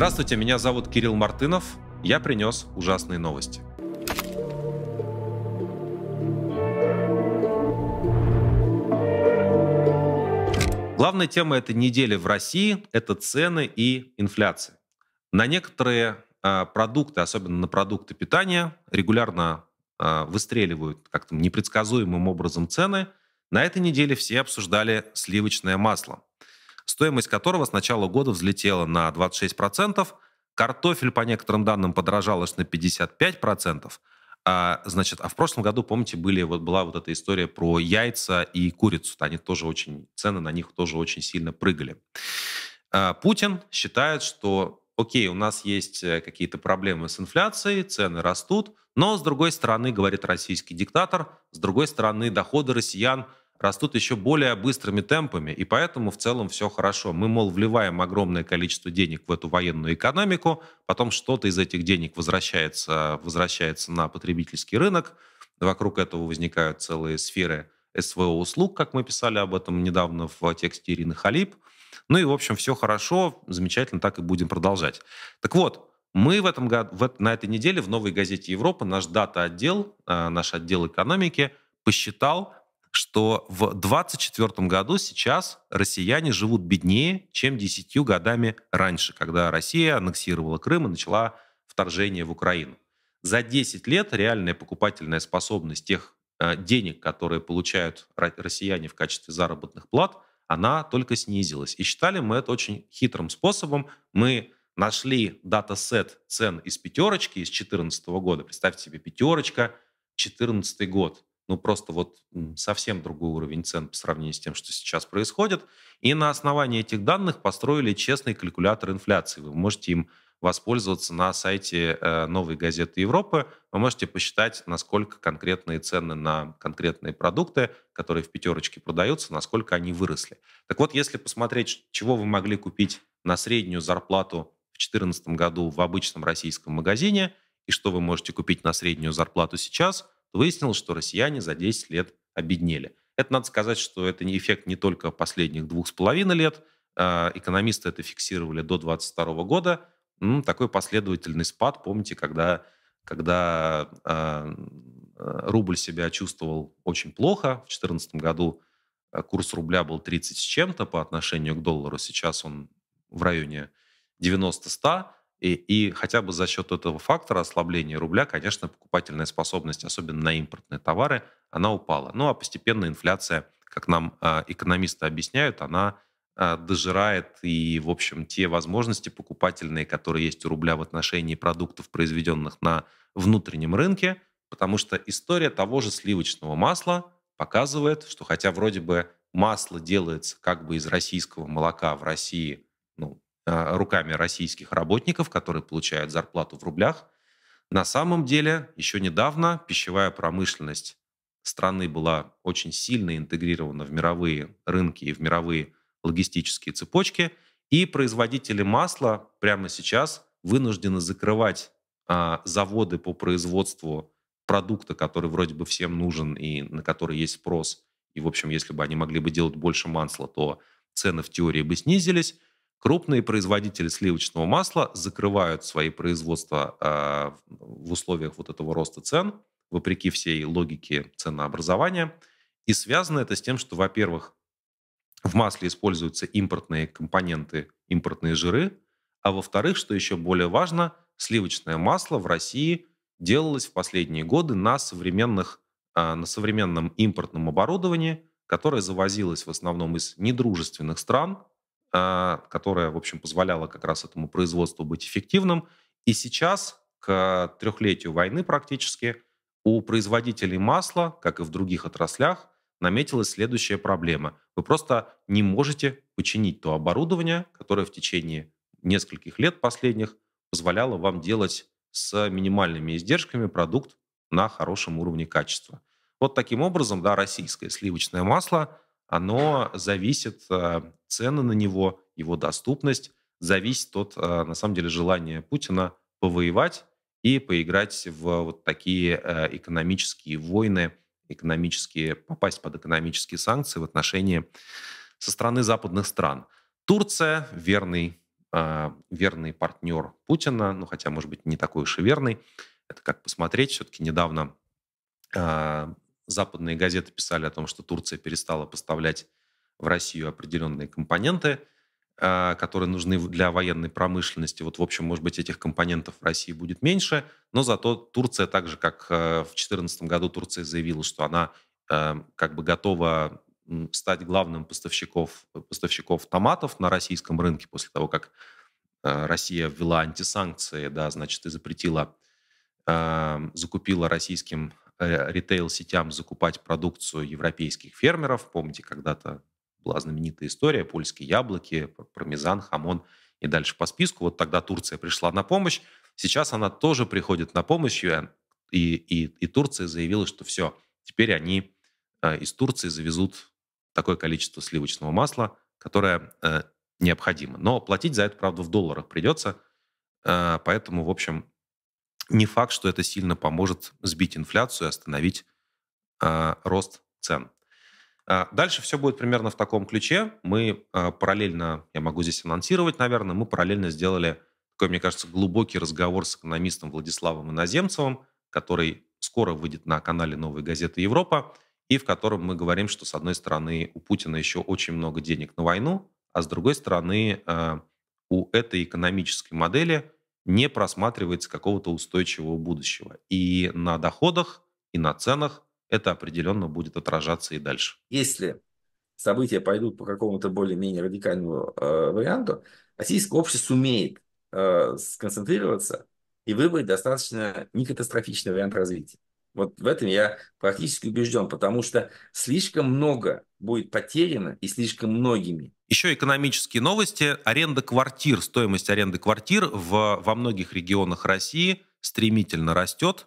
Здравствуйте, меня зовут Кирилл Мартынов. Я принес ужасные новости. Главная тема этой недели в России – это цены и инфляция. На некоторые а, продукты, особенно на продукты питания, регулярно а, выстреливают как-то непредсказуемым образом цены. На этой неделе все обсуждали сливочное масло – стоимость которого с начала года взлетела на 26%, картофель, по некоторым данным, подорожал аж на 55%, а, значит, а в прошлом году, помните, были, вот, была вот эта история про яйца и курицу. Они тоже очень, цены на них тоже очень сильно прыгали. А, Путин считает, что окей, у нас есть э, какие-то проблемы с инфляцией, цены растут, но с другой стороны, говорит российский диктатор, с другой стороны, доходы россиян – растут еще более быстрыми темпами, и поэтому в целом все хорошо. Мы, мол, вливаем огромное количество денег в эту военную экономику, потом что-то из этих денег возвращается, возвращается на потребительский рынок, вокруг этого возникают целые сферы СВО-услуг, как мы писали об этом недавно в тексте Ирины Халиб. Ну и, в общем, все хорошо, замечательно, так и будем продолжать. Так вот, мы в этом году, в, на этой неделе в новой газете Европа наш дата-отдел, э, наш отдел экономики посчитал, что в 2024 году сейчас россияне живут беднее, чем 10 годами раньше, когда Россия аннексировала Крым и начала вторжение в Украину. За 10 лет реальная покупательная способность тех э, денег, которые получают россияне в качестве заработных плат, она только снизилась. И считали мы это очень хитрым способом. Мы нашли датасет цен из пятерочки из 2014 года. Представьте себе, пятерочка, 2014 год ну, просто вот совсем другой уровень цен по сравнению с тем, что сейчас происходит. И на основании этих данных построили честный калькулятор инфляции. Вы можете им воспользоваться на сайте э, «Новой газеты Европы». Вы можете посчитать, насколько конкретные цены на конкретные продукты, которые в пятерочке продаются, насколько они выросли. Так вот, если посмотреть, чего вы могли купить на среднюю зарплату в 2014 году в обычном российском магазине и что вы можете купить на среднюю зарплату сейчас – Выяснилось, что россияне за 10 лет обеднели. Это надо сказать, что это не эффект не только последних двух с половиной лет. А, экономисты это фиксировали до 2022 года. Ну, такой последовательный спад, помните, когда, когда э, рубль себя чувствовал очень плохо. В 2014 году курс рубля был 30 с чем-то по отношению к доллару. Сейчас он в районе 90-100. И, и хотя бы за счет этого фактора ослабления рубля, конечно, покупательная способность, особенно на импортные товары, она упала. Ну а постепенно инфляция, как нам э, экономисты объясняют, она э, дожирает и, в общем, те возможности покупательные, которые есть у рубля в отношении продуктов, произведенных на внутреннем рынке, потому что история того же сливочного масла показывает, что хотя вроде бы масло делается как бы из российского молока в России – Э, руками российских работников, которые получают зарплату в рублях. На самом деле, еще недавно пищевая промышленность страны была очень сильно интегрирована в мировые рынки и в мировые логистические цепочки, и производители масла прямо сейчас вынуждены закрывать а, заводы по производству продукта, который вроде бы всем нужен и на который есть спрос. И, в общем, если бы они могли бы делать больше масла, то цены в теории бы снизились. Крупные производители сливочного масла закрывают свои производства э, в условиях вот этого роста цен, вопреки всей логике ценообразования. И связано это с тем, что, во-первых, в масле используются импортные компоненты, импортные жиры, а во-вторых, что еще более важно, сливочное масло в России делалось в последние годы на, современных, э, на современном импортном оборудовании, которое завозилось в основном из недружественных стран – а, которая, в общем, позволяла как раз этому производству быть эффективным. И сейчас, к трехлетию войны практически, у производителей масла, как и в других отраслях, наметилась следующая проблема. Вы просто не можете починить то оборудование, которое в течение нескольких лет последних позволяло вам делать с минимальными издержками продукт на хорошем уровне качества. Вот таким образом, да, российское сливочное масло – оно зависит, э, цены на него, его доступность зависит от, э, на самом деле, желания Путина повоевать и поиграть в вот такие э, экономические войны, экономические, попасть под экономические санкции в отношении со стороны западных стран. Турция – верный, верный партнер Путина, ну, хотя, может быть, не такой уж и верный. Это как посмотреть. Все-таки недавно западные газеты писали о том, что Турция перестала поставлять в Россию определенные компоненты, э, которые нужны для военной промышленности. Вот, в общем, может быть, этих компонентов в России будет меньше, но зато Турция, так же, как э, в 2014 году Турция заявила, что она э, как бы готова стать главным поставщиков, поставщиков томатов на российском рынке после того, как Россия ввела антисанкции, да, значит, и запретила, закупила российским Э, ритейл-сетям закупать продукцию европейских фермеров. Помните, когда-то была знаменитая история, польские яблоки, пармезан, хамон и дальше по списку. Вот тогда Турция пришла на помощь. Сейчас она тоже приходит на помощь, и, э, и, и Турция заявила, что все, теперь они э, из Турции завезут такое количество сливочного масла, которое необходимо. Но платить за это, правда, в долларах придется. Поэтому, в общем, не факт, что это сильно поможет сбить инфляцию и остановить э, рост цен. А, дальше все будет примерно в таком ключе. Мы а, параллельно, я могу здесь анонсировать, наверное, мы параллельно сделали такой, мне кажется, глубокий разговор с экономистом Владиславом Иноземцевым, который скоро выйдет на канале «Новой газеты Европа», и в котором мы говорим, что, с одной стороны, у Путина еще очень много денег на войну, а с другой стороны, у этой экономической модели – не просматривается какого-то устойчивого будущего. И на доходах, и на ценах это определенно будет отражаться и дальше. Если события пойдут по какому-то более-менее радикальному э, варианту, российское общество сумеет э, сконцентрироваться и выбрать достаточно некатастрофичный вариант развития. Вот в этом я практически убежден, потому что слишком много будет потеряно и слишком многими. Еще экономические новости. Аренда квартир, стоимость аренды квартир в, во многих регионах России стремительно растет.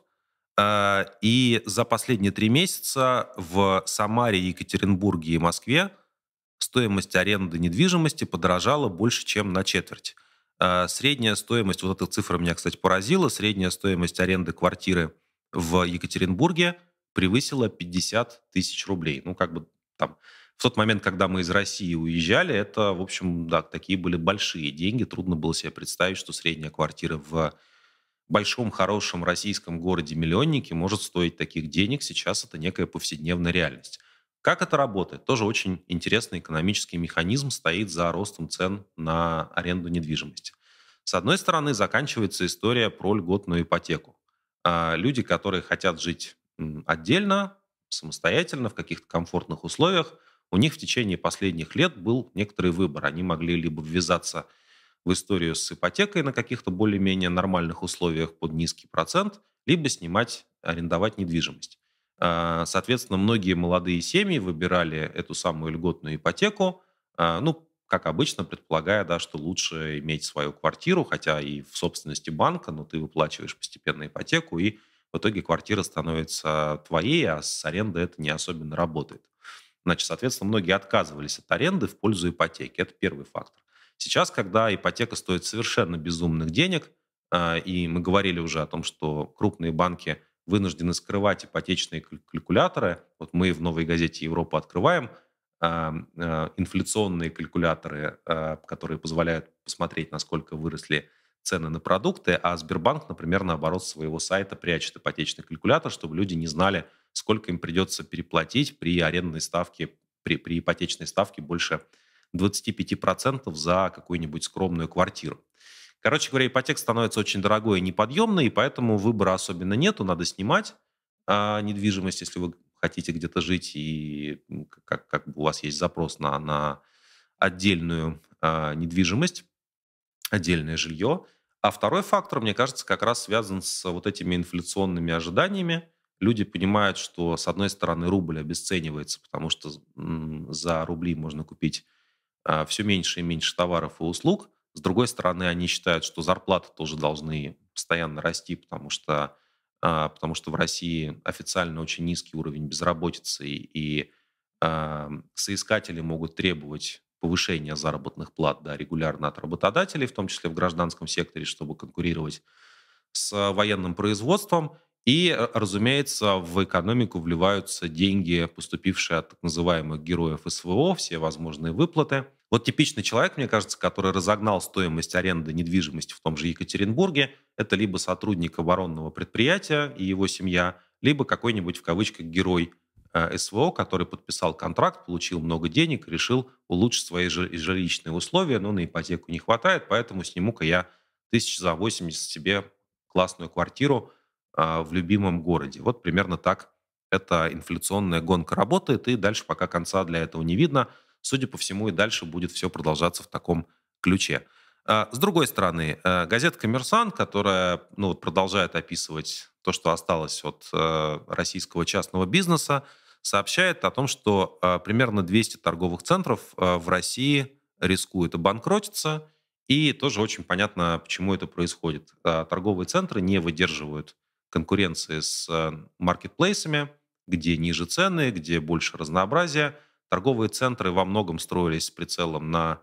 Э, и за последние три месяца в Самаре, Екатеринбурге и Москве стоимость аренды недвижимости подорожала больше, чем на четверть. Э, средняя стоимость, вот эта цифра меня, кстати, поразила, средняя стоимость аренды квартиры – в Екатеринбурге превысила 50 тысяч рублей. Ну, как бы там в тот момент, когда мы из России уезжали, это, в общем, да, такие были большие деньги. Трудно было себе представить, что средняя квартира в большом, хорошем российском городе-миллионнике может стоить таких денег. Сейчас это некая повседневная реальность. Как это работает? Тоже очень интересный экономический механизм стоит за ростом цен на аренду недвижимости. С одной стороны, заканчивается история про льготную ипотеку. А, люди, которые хотят жить отдельно, самостоятельно, в каких-то комфортных условиях, у них в течение последних лет был некоторый выбор. Они могли либо ввязаться в историю с ипотекой на каких-то более-менее нормальных условиях под низкий процент, либо снимать, арендовать недвижимость. А, соответственно, многие молодые семьи выбирали эту самую льготную ипотеку, а, ну, как обычно, предполагая, да, что лучше иметь свою квартиру, хотя и в собственности банка, но ты выплачиваешь постепенно ипотеку, и в итоге квартира становится твоей, а с аренды это не особенно работает. Значит, соответственно, многие отказывались от аренды в пользу ипотеки. Это первый фактор. Сейчас, когда ипотека стоит совершенно безумных денег, а, и мы говорили уже о том, что крупные банки вынуждены скрывать ипотечные калькуляторы. Вот мы в «Новой газете Европа» открываем – Э, инфляционные калькуляторы, э, которые позволяют посмотреть, насколько выросли цены на продукты, а Сбербанк, например, наоборот, своего сайта прячет ипотечный калькулятор, чтобы люди не знали, сколько им придется переплатить при арендной ставке, при, при ипотечной ставке больше 25% за какую-нибудь скромную квартиру. Короче говоря, ипотека становится очень дорогой и неподъемной, и поэтому выбора особенно нету, надо снимать а, недвижимость, если вы хотите где-то жить и как, как бы у вас есть запрос на, на отдельную э, недвижимость, отдельное жилье. А второй фактор, мне кажется, как раз связан с вот этими инфляционными ожиданиями. Люди понимают, что, с одной стороны, рубль обесценивается, потому что за рубли можно купить а, все меньше и меньше товаров и услуг. С другой стороны, они считают, что зарплаты тоже должны постоянно расти, потому что а, потому что в России официально очень низкий уровень безработицы, и а, соискатели могут требовать повышения заработных плат да, регулярно от работодателей, в том числе в гражданском секторе, чтобы конкурировать с военным производством. И, э, разумеется, в экономику вливаются деньги, поступившие от так называемых героев СВО, все возможные выплаты – вот типичный человек, мне кажется, который разогнал стоимость аренды недвижимости в том же Екатеринбурге, это либо сотрудник оборонного предприятия и его семья, либо какой-нибудь в кавычках герой э, СВО, который подписал контракт, получил много денег, решил улучшить свои жилищные условия, но на ипотеку не хватает, поэтому сниму-ка я тысяч за 80 себе классную квартиру э, в любимом городе. Вот примерно так эта инфляционная гонка работает, и дальше пока конца для этого не видно – Судя по всему, и дальше будет все продолжаться в таком ключе. А, с другой стороны, э, газета «Коммерсант», которая ну, вот продолжает описывать то, что осталось от э, российского частного бизнеса, сообщает о том, что э, примерно 200 торговых центров в России рискуют обанкротиться. И тоже очень понятно, почему это происходит. Торговые центры не выдерживают конкуренции с маркетплейсами, где ниже цены, где больше разнообразия – Торговые центры во многом строились с прицелом на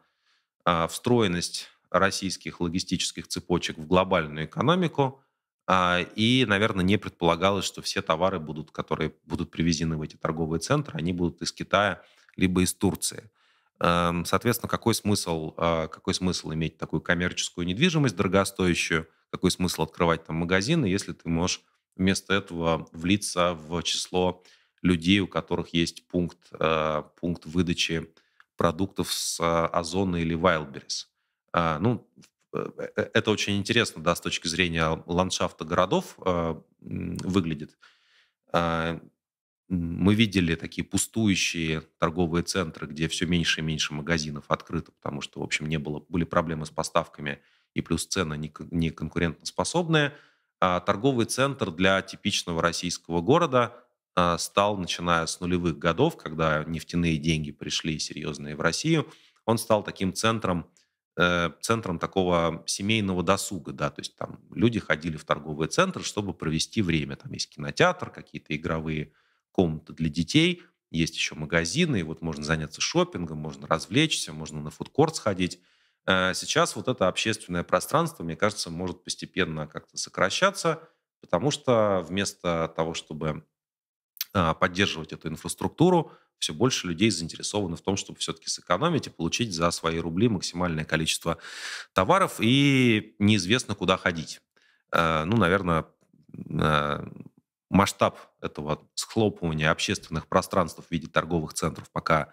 э, встроенность российских логистических цепочек в глобальную экономику, э, и, наверное, не предполагалось, что все товары, будут, которые будут привезены в эти торговые центры, они будут из Китая либо из Турции. Эм, соответственно, какой смысл, а, какой смысл иметь такую коммерческую недвижимость дорогостоящую, какой смысл открывать там магазины, если ты можешь вместо этого влиться в число людей, у которых есть пункт, э, пункт выдачи продуктов с э, Озона или Wildberries. А, ну, э, это очень интересно, да, с точки зрения ландшафта городов выглядит. А, мы видели такие пустующие торговые центры, где все меньше и меньше магазинов открыто, потому что, в общем, не было, были проблемы с поставками, и плюс цены не, конкурентоспособные. А торговый центр для типичного российского города – а, стал, начиная с нулевых годов, когда нефтяные деньги пришли серьезные в Россию, он стал таким центром, э, центром такого семейного досуга, да, то есть там люди ходили в торговые центры, чтобы провести время. Там есть кинотеатр, какие-то игровые комнаты для детей, есть еще магазины, и вот можно заняться шопингом, можно развлечься, можно на фудкорт сходить. Э, сейчас вот это общественное пространство, мне кажется, может постепенно как-то сокращаться, потому что вместо того, чтобы а, поддерживать эту инфраструктуру, все больше людей заинтересованы в том, чтобы все-таки сэкономить и получить за свои рубли максимальное количество товаров, и неизвестно, куда ходить. Э, ну, наверное, масштаб этого схлопывания общественных пространств в виде торговых центров пока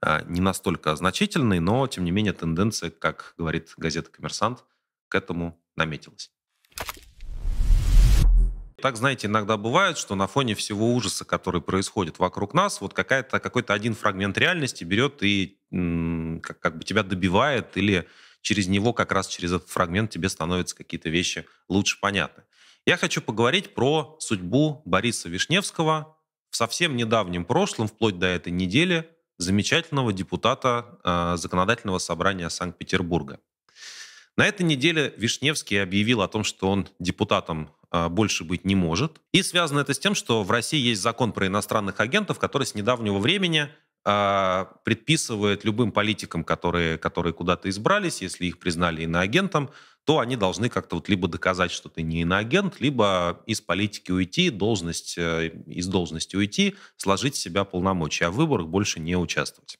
а, не настолько значительный, но, тем не менее, тенденция, как говорит газета «Коммерсант», к этому наметилась. Так, знаете, иногда бывает, что на фоне всего ужаса, который происходит вокруг нас, вот какая-то, какой-то один фрагмент реальности берет и как, как бы тебя добивает, или через него, как раз через этот фрагмент, тебе становятся какие-то вещи лучше понятны. Я хочу поговорить про судьбу Бориса Вишневского в совсем недавнем прошлом, вплоть до этой недели, замечательного депутата э, Законодательного собрания Санкт-Петербурга. На этой неделе Вишневский объявил о том, что он депутатом а, больше быть не может. И связано это с тем, что в России есть закон про иностранных агентов, который с недавнего времени а, предписывает любым политикам, которые, которые куда-то избрались, если их признали иноагентом, то они должны как-то вот либо доказать, что ты не иноагент, либо из политики уйти, должность, э, из должности уйти, сложить в себя полномочия, а в выборах больше не участвовать.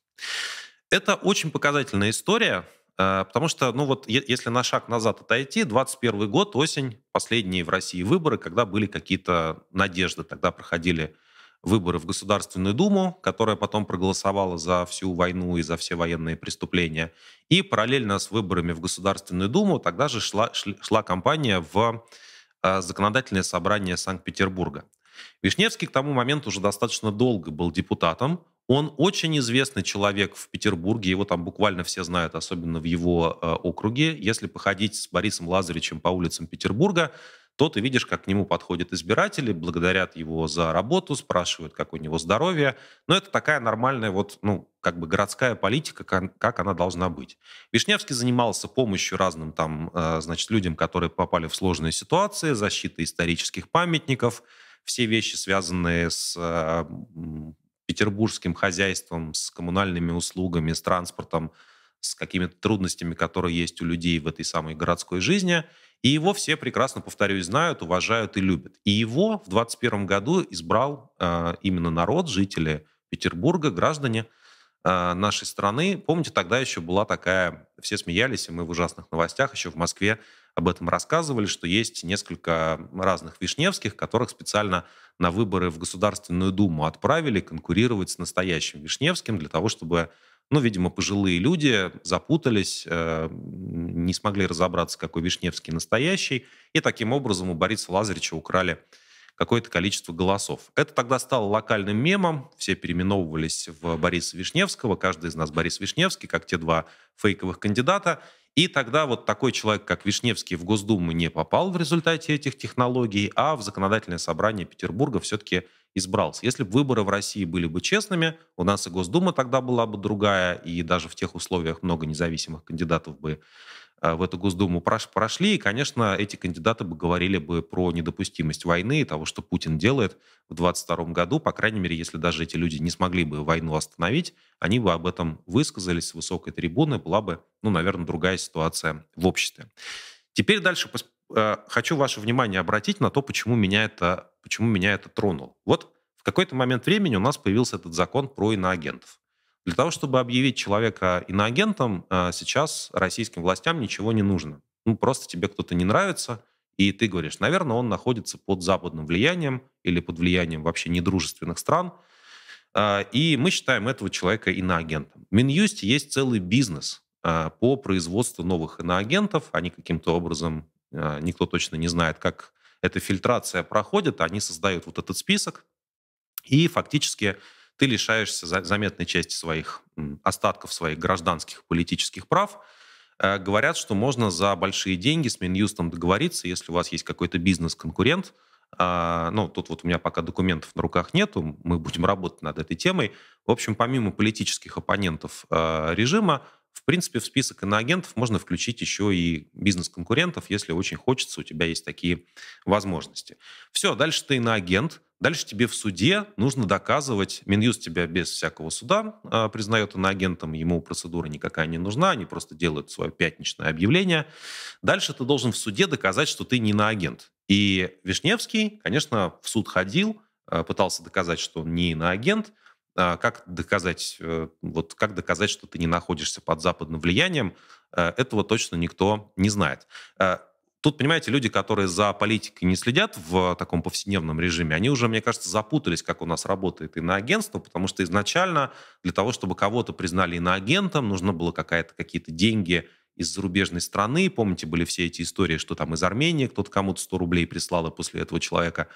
Это очень показательная история, Э, потому что, ну вот, если на шаг назад отойти, 21 год, осень, последние в России выборы, когда были какие-то надежды, тогда проходили выборы в Государственную Думу, которая потом проголосовала за всю войну и за все военные преступления. И параллельно с выборами в Государственную Думу тогда же шла, шла кампания в э, законодательное собрание Санкт-Петербурга. Вишневский к тому моменту уже достаточно долго был депутатом, он очень известный человек в Петербурге, его там буквально все знают, особенно в его э, округе. Если походить с Борисом Лазаревичем по улицам Петербурга, то ты видишь, как к нему подходят избиратели, благодарят его за работу, спрашивают, как у него здоровье. Но это такая нормальная вот, ну, как бы городская политика, как, как она должна быть. Вишневский занимался помощью разным там, э, значит, людям, которые попали в сложные ситуации, защитой исторических памятников, все вещи, связанные с э, петербургским хозяйством, с коммунальными услугами, с транспортом, с какими-то трудностями, которые есть у людей в этой самой городской жизни. И его все прекрасно, повторюсь, знают, уважают и любят. И его в 2021 году избрал э, именно народ, жители Петербурга, граждане э, нашей страны. Помните, тогда еще была такая, все смеялись, и мы в ужасных новостях еще в Москве об этом рассказывали, что есть несколько разных Вишневских, которых специально на выборы в Государственную Думу отправили конкурировать с настоящим Вишневским для того, чтобы ну, видимо, пожилые люди запутались, э, не смогли разобраться, какой Вишневский настоящий, и таким образом у Бориса Лазаревича украли какое-то количество голосов. Это тогда стало локальным мемом, все переименовывались в Бориса Вишневского, каждый из нас Борис Вишневский, как те два фейковых кандидата, и тогда вот такой человек, как Вишневский, в Госдуму не попал в результате этих технологий, а в законодательное собрание Петербурга все-таки избрался. Если бы выборы в России были бы честными, у нас и Госдума тогда была бы другая, и даже в тех условиях много независимых кандидатов бы а, в эту Госдуму прошли, и, конечно, эти кандидаты бы говорили бы про недопустимость войны и того, что Путин делает в 2022 году. По крайней мере, если даже эти люди не смогли бы войну остановить, они бы об этом высказались с высокой трибуны, была бы, ну, наверное, другая ситуация в обществе. Теперь дальше э, хочу ваше внимание обратить на то, почему меня это, почему меня это тронуло. Вот в какой-то момент времени у нас появился этот закон про иноагентов. Для того, чтобы объявить человека иноагентом, а, сейчас российским властям ничего не нужно. Ну, просто тебе кто-то не нравится, и ты говоришь, наверное, он находится под западным влиянием или под влиянием вообще недружественных стран, а, и мы считаем этого человека иноагентом. В Минюсте есть целый бизнес а, по производству новых иноагентов. Они каким-то образом, никто точно не знает, как эта фильтрация проходит. Они создают вот этот список и фактически ты лишаешься заметной части своих остатков своих гражданских политических прав. Э, говорят, что можно за большие деньги с Минюстом договориться, если у вас есть какой-то бизнес-конкурент. А, ну, тут вот у меня пока документов на руках нету, мы будем работать над этой темой. В общем, помимо политических оппонентов э, режима, в принципе, в список иноагентов можно включить еще и бизнес-конкурентов, если очень хочется, у тебя есть такие возможности. Все, дальше ты иноагент, дальше тебе в суде нужно доказывать, Минюст тебя без всякого суда э, признает иноагентом, ему процедура никакая не нужна, они просто делают свое пятничное объявление. Дальше ты должен в суде доказать, что ты не иноагент. И Вишневский, конечно, в суд ходил, э, пытался доказать, что он не иноагент – а, как доказать, э, вот как доказать, что ты не находишься под западным влиянием, э, этого точно никто не знает. Э, тут, понимаете, люди, которые за политикой не следят в таком повседневном режиме, они уже, мне кажется, запутались, как у нас работает иноагентство, потому что изначально для того, чтобы кого-то признали иноагентом, нужно было какая-то, какие-то деньги, из зарубежной страны. Помните, были все эти истории, что там из Армении кто-то кому-то 100 рублей прислал, и после этого человека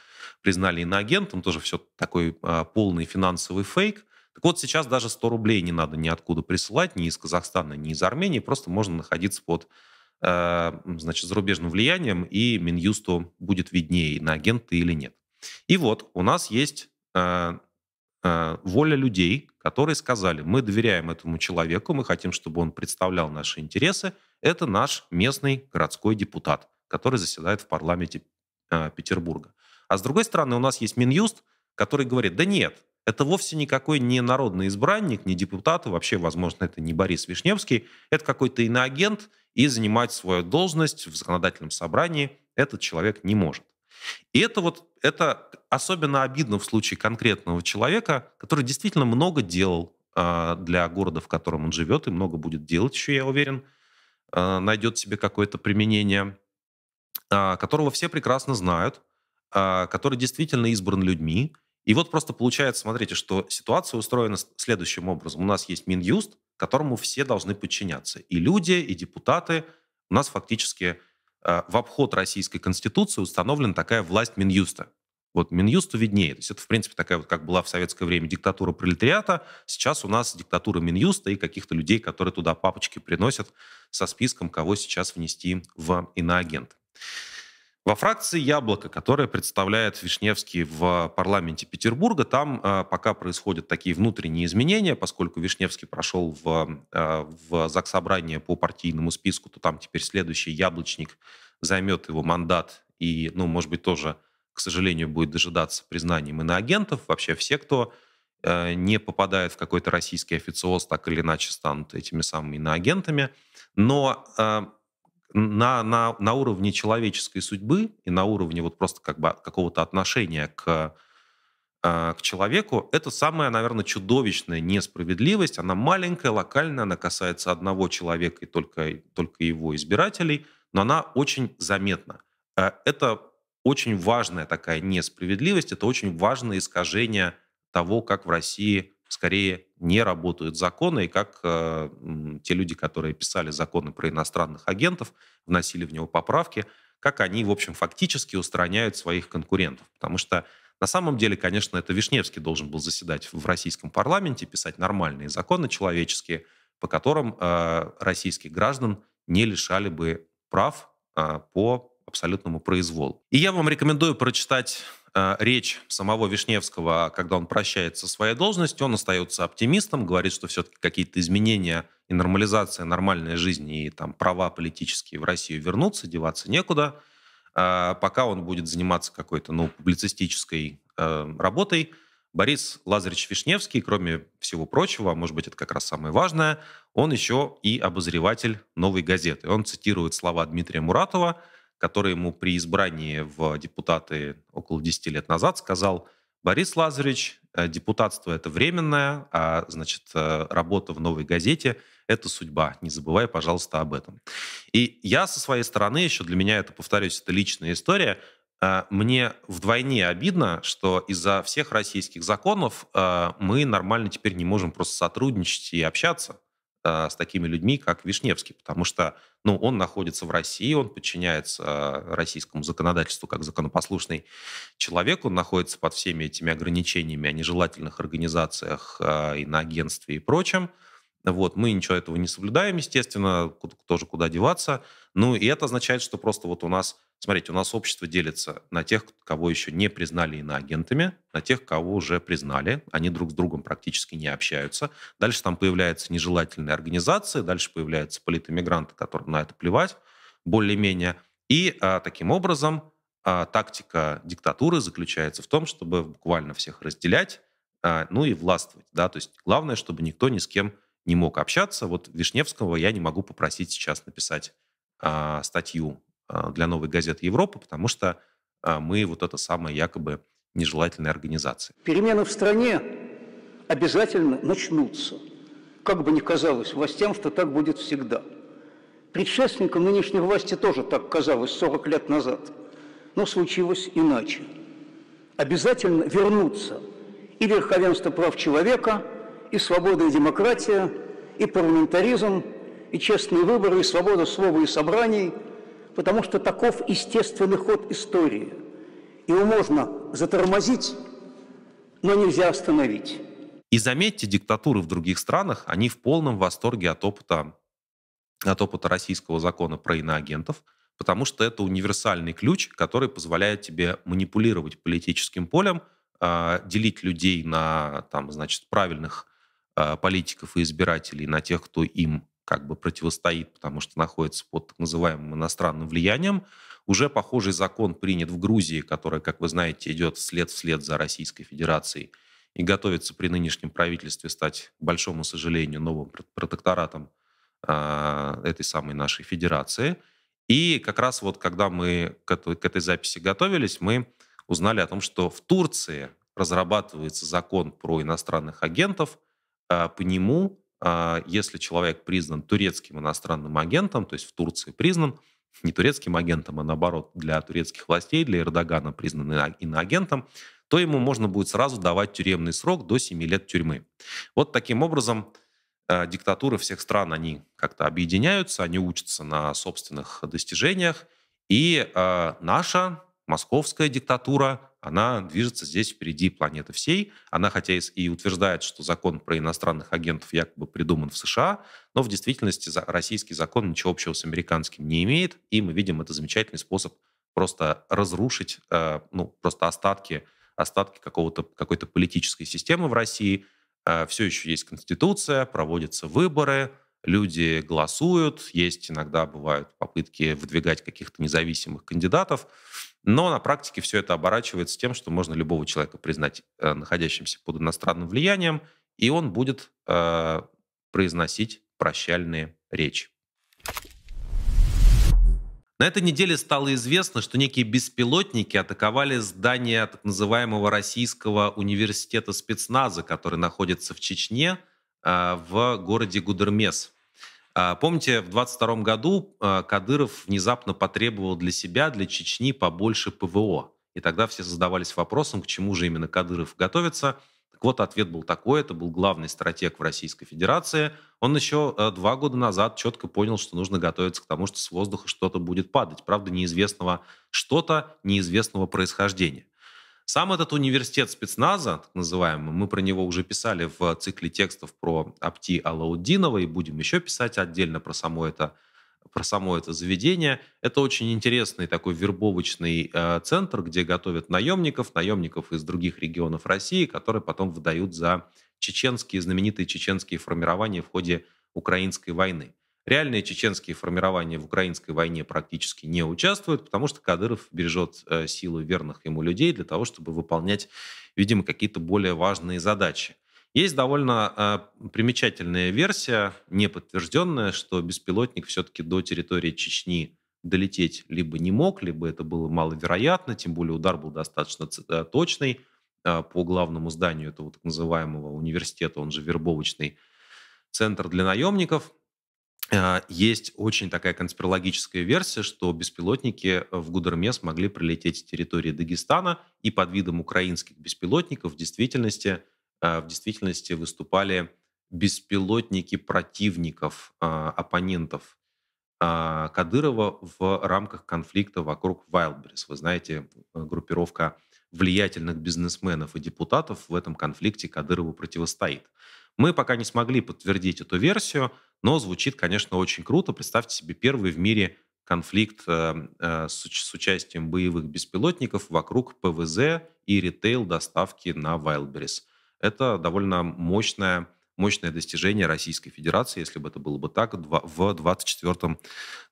признали иноагентом. Тоже все такой а, полный финансовый фейк. Так вот, сейчас даже 100 рублей не надо ниоткуда присылать, ни из Казахстана, ни из Армении. Просто можно находиться под а, значит, зарубежным влиянием, и Минюсту будет виднее, иноагент ты или нет. И вот у нас есть а, Э, воля людей, которые сказали, мы доверяем этому человеку, мы хотим, чтобы он представлял наши интересы, это наш местный городской депутат, который заседает в парламенте э, Петербурга. А с другой стороны, у нас есть Минюст, который говорит, да нет, это вовсе никакой не народный избранник, не депутат, и вообще, возможно, это не Борис Вишневский, это какой-то иноагент, и занимать свою должность в законодательном собрании этот человек не может. И это вот это особенно обидно в случае конкретного человека, который действительно много делал а, для города, в котором он живет, и много будет делать еще, я уверен, а, найдет себе какое-то применение, а, которого все прекрасно знают, который действительно избран людьми. И вот просто получается, смотрите, что ситуация устроена следующим образом. У нас есть Минюст, которому все должны подчиняться. И люди, и депутаты. У нас фактически Э, в обход российской конституции установлена такая власть Минюста. Вот Минюсту виднее. То есть это, в принципе, такая вот, как была в советское время диктатура пролетариата, сейчас у нас диктатура Минюста и каких-то людей, которые туда папочки приносят со списком, кого сейчас внести в иноагент. Во фракции «Яблоко», которая представляет Вишневский в парламенте Петербурга, там э, пока происходят такие внутренние изменения, поскольку Вишневский прошел в, э, в ЗАГС собрание по партийному списку, то там теперь следующий яблочник займет его мандат и, ну, может быть, тоже, к сожалению, будет дожидаться признаний иноагентов. Вообще все, кто э, не попадает в какой-то российский официоз, так или иначе станут этими самыми иноагентами. Но э, на, на, на уровне человеческой судьбы и на уровне вот просто как бы какого-то отношения к, э, к человеку, это самая, наверное, чудовищная несправедливость. Она маленькая, локальная, она касается одного человека и только, только его избирателей, но она очень заметна. Э, это очень важная такая несправедливость, это очень важное искажение того, как в России скорее не работают законы, и как э, те люди, которые писали законы про иностранных агентов, вносили в него поправки, как они, в общем, фактически устраняют своих конкурентов. Потому что на самом деле, конечно, это Вишневский должен был заседать в российском парламенте, писать нормальные законы человеческие, по которым э, российских граждан не лишали бы прав э, по абсолютному произволу. И я вам рекомендую прочитать Э, речь самого Вишневского, когда он прощается со своей должностью, он остается оптимистом, говорит, что все-таки какие-то изменения и нормализация нормальной жизни и там права политические в Россию вернутся, деваться некуда. Э, пока он будет заниматься какой-то ну, публицистической э, работой, Борис Лазаревич Вишневский, кроме всего прочего, а может быть, это как раз самое важное, он еще и обозреватель «Новой газеты». Он цитирует слова Дмитрия Муратова – который ему при избрании в депутаты около 10 лет назад сказал, Борис Лазаревич, э, депутатство это временное, а значит, э, работа в новой газете это судьба. Не забывай, пожалуйста, об этом. И я со своей стороны, еще для меня это, повторюсь, это личная история, э, мне вдвойне обидно, что из-за всех российских законов мы нормально теперь не можем просто сотрудничать и общаться с такими людьми, как Вишневский, потому что ну, он находится в России, он подчиняется э, российскому законодательству как законопослушный человек, он находится под всеми этими ограничениями о нежелательных организациях, э, иноагентстве и прочем. Вот, мы ничего этого не соблюдаем, естественно, тоже куда деваться. Ну, и это означает, что просто вот у нас Смотрите, у нас общество делится на тех, кого еще не признали иноагентами, на тех, кого уже признали. Они друг с другом практически не общаются. Дальше там появляются нежелательные организации, дальше появляются политэмигранты, которым на это плевать, более-менее. И а, таким образом а, тактика диктатуры заключается в том, чтобы буквально всех разделять, а, ну и властвовать. Да? То есть главное, чтобы никто ни с кем не мог общаться. Вот Вишневского я не могу попросить сейчас написать а, статью а, для «Новой газеты Европы», потому что а, мы вот это самое якобы нежелательная организация. Перемены в стране обязательно начнутся. Как бы ни казалось властям, что так будет всегда. Предшественникам нынешней власти тоже так казалось 40 лет назад. Но случилось иначе. Обязательно вернутся и верховенство прав человека, и свобода и демократия, и парламентаризм, и честные выборы, и свобода слова и собраний – потому что таков естественный ход истории. Его можно затормозить, но нельзя остановить. И заметьте, диктатуры в других странах, они в полном восторге от опыта, от опыта российского закона про иноагентов, потому что это универсальный ключ, который позволяет тебе манипулировать политическим полем, а, делить людей на там, значит, правильных а, политиков и избирателей, на тех, кто им как бы противостоит, потому что находится под так называемым иностранным влиянием. Уже похожий закон принят в Грузии, который, как вы знаете, идет вслед вслед за Российской Федерацией и готовится при нынешнем правительстве стать, к большому сожалению, новым протекторатом э, этой самой нашей федерации. И как раз вот когда мы к этой, к этой записи готовились, мы узнали о том, что в Турции разрабатывается закон про иностранных агентов, э, по нему а, если человек признан турецким иностранным агентом, то есть в Турции признан, не турецким агентом, а наоборот, для турецких властей, для Эрдогана признан иноагентом, то ему можно будет сразу давать тюремный срок до 7 лет тюрьмы. Вот таким образом а, диктатуры всех стран, они как-то объединяются, они учатся на собственных достижениях, и а, наша московская диктатура она движется здесь впереди планеты всей. Она хотя и утверждает, что закон про иностранных агентов якобы придуман в США, но в действительности российский закон ничего общего с американским не имеет, и мы видим это замечательный способ просто разрушить, э, ну, просто остатки, остатки какого-то, какой-то политической системы в России. Э, Все еще есть конституция, проводятся выборы, люди голосуют, есть иногда бывают попытки выдвигать каких-то независимых кандидатов. Но на практике все это оборачивается тем, что можно любого человека признать э, находящимся под иностранным влиянием, и он будет э, произносить прощальные речи. На этой неделе стало известно, что некие беспилотники атаковали здание так называемого Российского университета спецназа, который находится в Чечне, э, в городе Гудермес. А, помните, в 22 году а, Кадыров внезапно потребовал для себя, для Чечни побольше ПВО. И тогда все задавались вопросом, к чему же именно Кадыров готовится. Так вот, ответ был такой, это был главный стратег в Российской Федерации. Он еще а, два года назад четко понял, что нужно готовиться к тому, что с воздуха что-то будет падать. Правда, неизвестного что-то, неизвестного происхождения. Сам этот университет спецназа, так называемый, мы про него уже писали в цикле текстов про Апти Алаудинова и будем еще писать отдельно про само это про само это заведение. Это очень интересный такой вербовочный э, центр, где готовят наемников, наемников из других регионов России, которые потом выдают за чеченские, знаменитые чеченские формирования в ходе украинской войны. Реальные чеченские формирования в украинской войне практически не участвуют, потому что Кадыров бережет э, силу верных ему людей для того, чтобы выполнять, видимо, какие-то более важные задачи. Есть довольно э, примечательная версия, неподтвержденная, что беспилотник все-таки до территории Чечни долететь либо не мог, либо это было маловероятно, тем более удар был достаточно э, точный э, по главному зданию этого так называемого университета, он же вербовочный центр для наемников. Э, есть очень такая конспирологическая версия, что беспилотники э, в Гудерме смогли прилететь с территории Дагестана, и под видом украинских беспилотников в действительности, э, в действительности выступали беспилотники противников, оппонентов Кадырова в рамках конфликта вокруг Wildberries. Вы знаете, группировка влиятельных бизнесменов и депутатов в этом конфликте Кадырову противостоит. Мы пока не смогли подтвердить эту версию – но звучит, конечно, очень круто. Представьте себе первый в мире конфликт эм, э, с, с участием боевых беспилотников вокруг ПВЗ и ритейл доставки на Wildberries. Это довольно мощное, мощное достижение Российской Федерации, если бы это было бы так, в 2024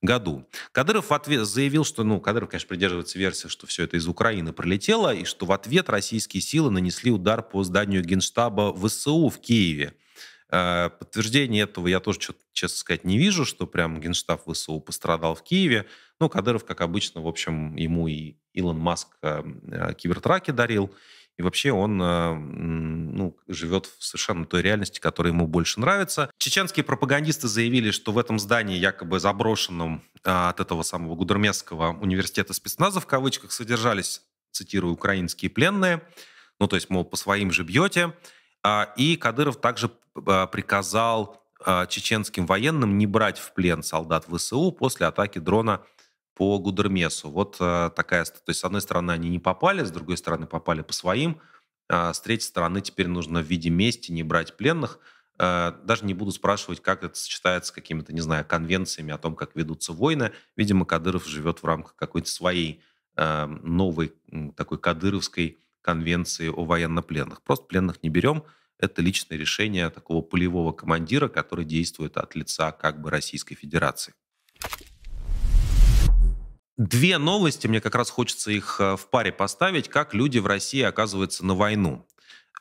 году. Кадыров в ответ заявил, что, ну, Кадыров, конечно, придерживается версии, что все это из Украины пролетело, и что в ответ российские силы нанесли удар по зданию Генштаба ВСУ в Киеве – Э, подтверждения этого я тоже, честно сказать, не вижу, что прям генштаб ВСУ пострадал в Киеве. Ну, Кадыров, как обычно, в общем, ему и Илон Маск э, э, кибертраки дарил. И вообще он ну, живет в совершенно той реальности, которая ему больше нравится. Чеченские пропагандисты заявили, что в этом здании, якобы заброшенном а, от этого самого Гудермесского университета спецназа, в кавычках, содержались, цитирую, украинские пленные. Ну, то есть, мол, по своим же бьете. А, и Кадыров также а, приказал а, чеченским военным не брать в плен солдат ВСУ после атаки дрона по Гудермесу. Вот а, такая... То есть, с одной стороны, они не попали, с другой стороны, попали по своим. С третьей стороны, теперь нужно в виде мести не брать пленных. Даже не буду спрашивать, как это сочетается с какими-то, не знаю, конвенциями о том, как ведутся войны. Видимо, Кадыров живет в рамках какой-то своей новой такой кадыровской конвенции о военнопленных. Просто пленных не берем, это личное решение такого полевого командира, который действует от лица как бы Российской Федерации. Две новости, мне как раз хочется их э, в паре поставить, как люди в России оказываются на войну.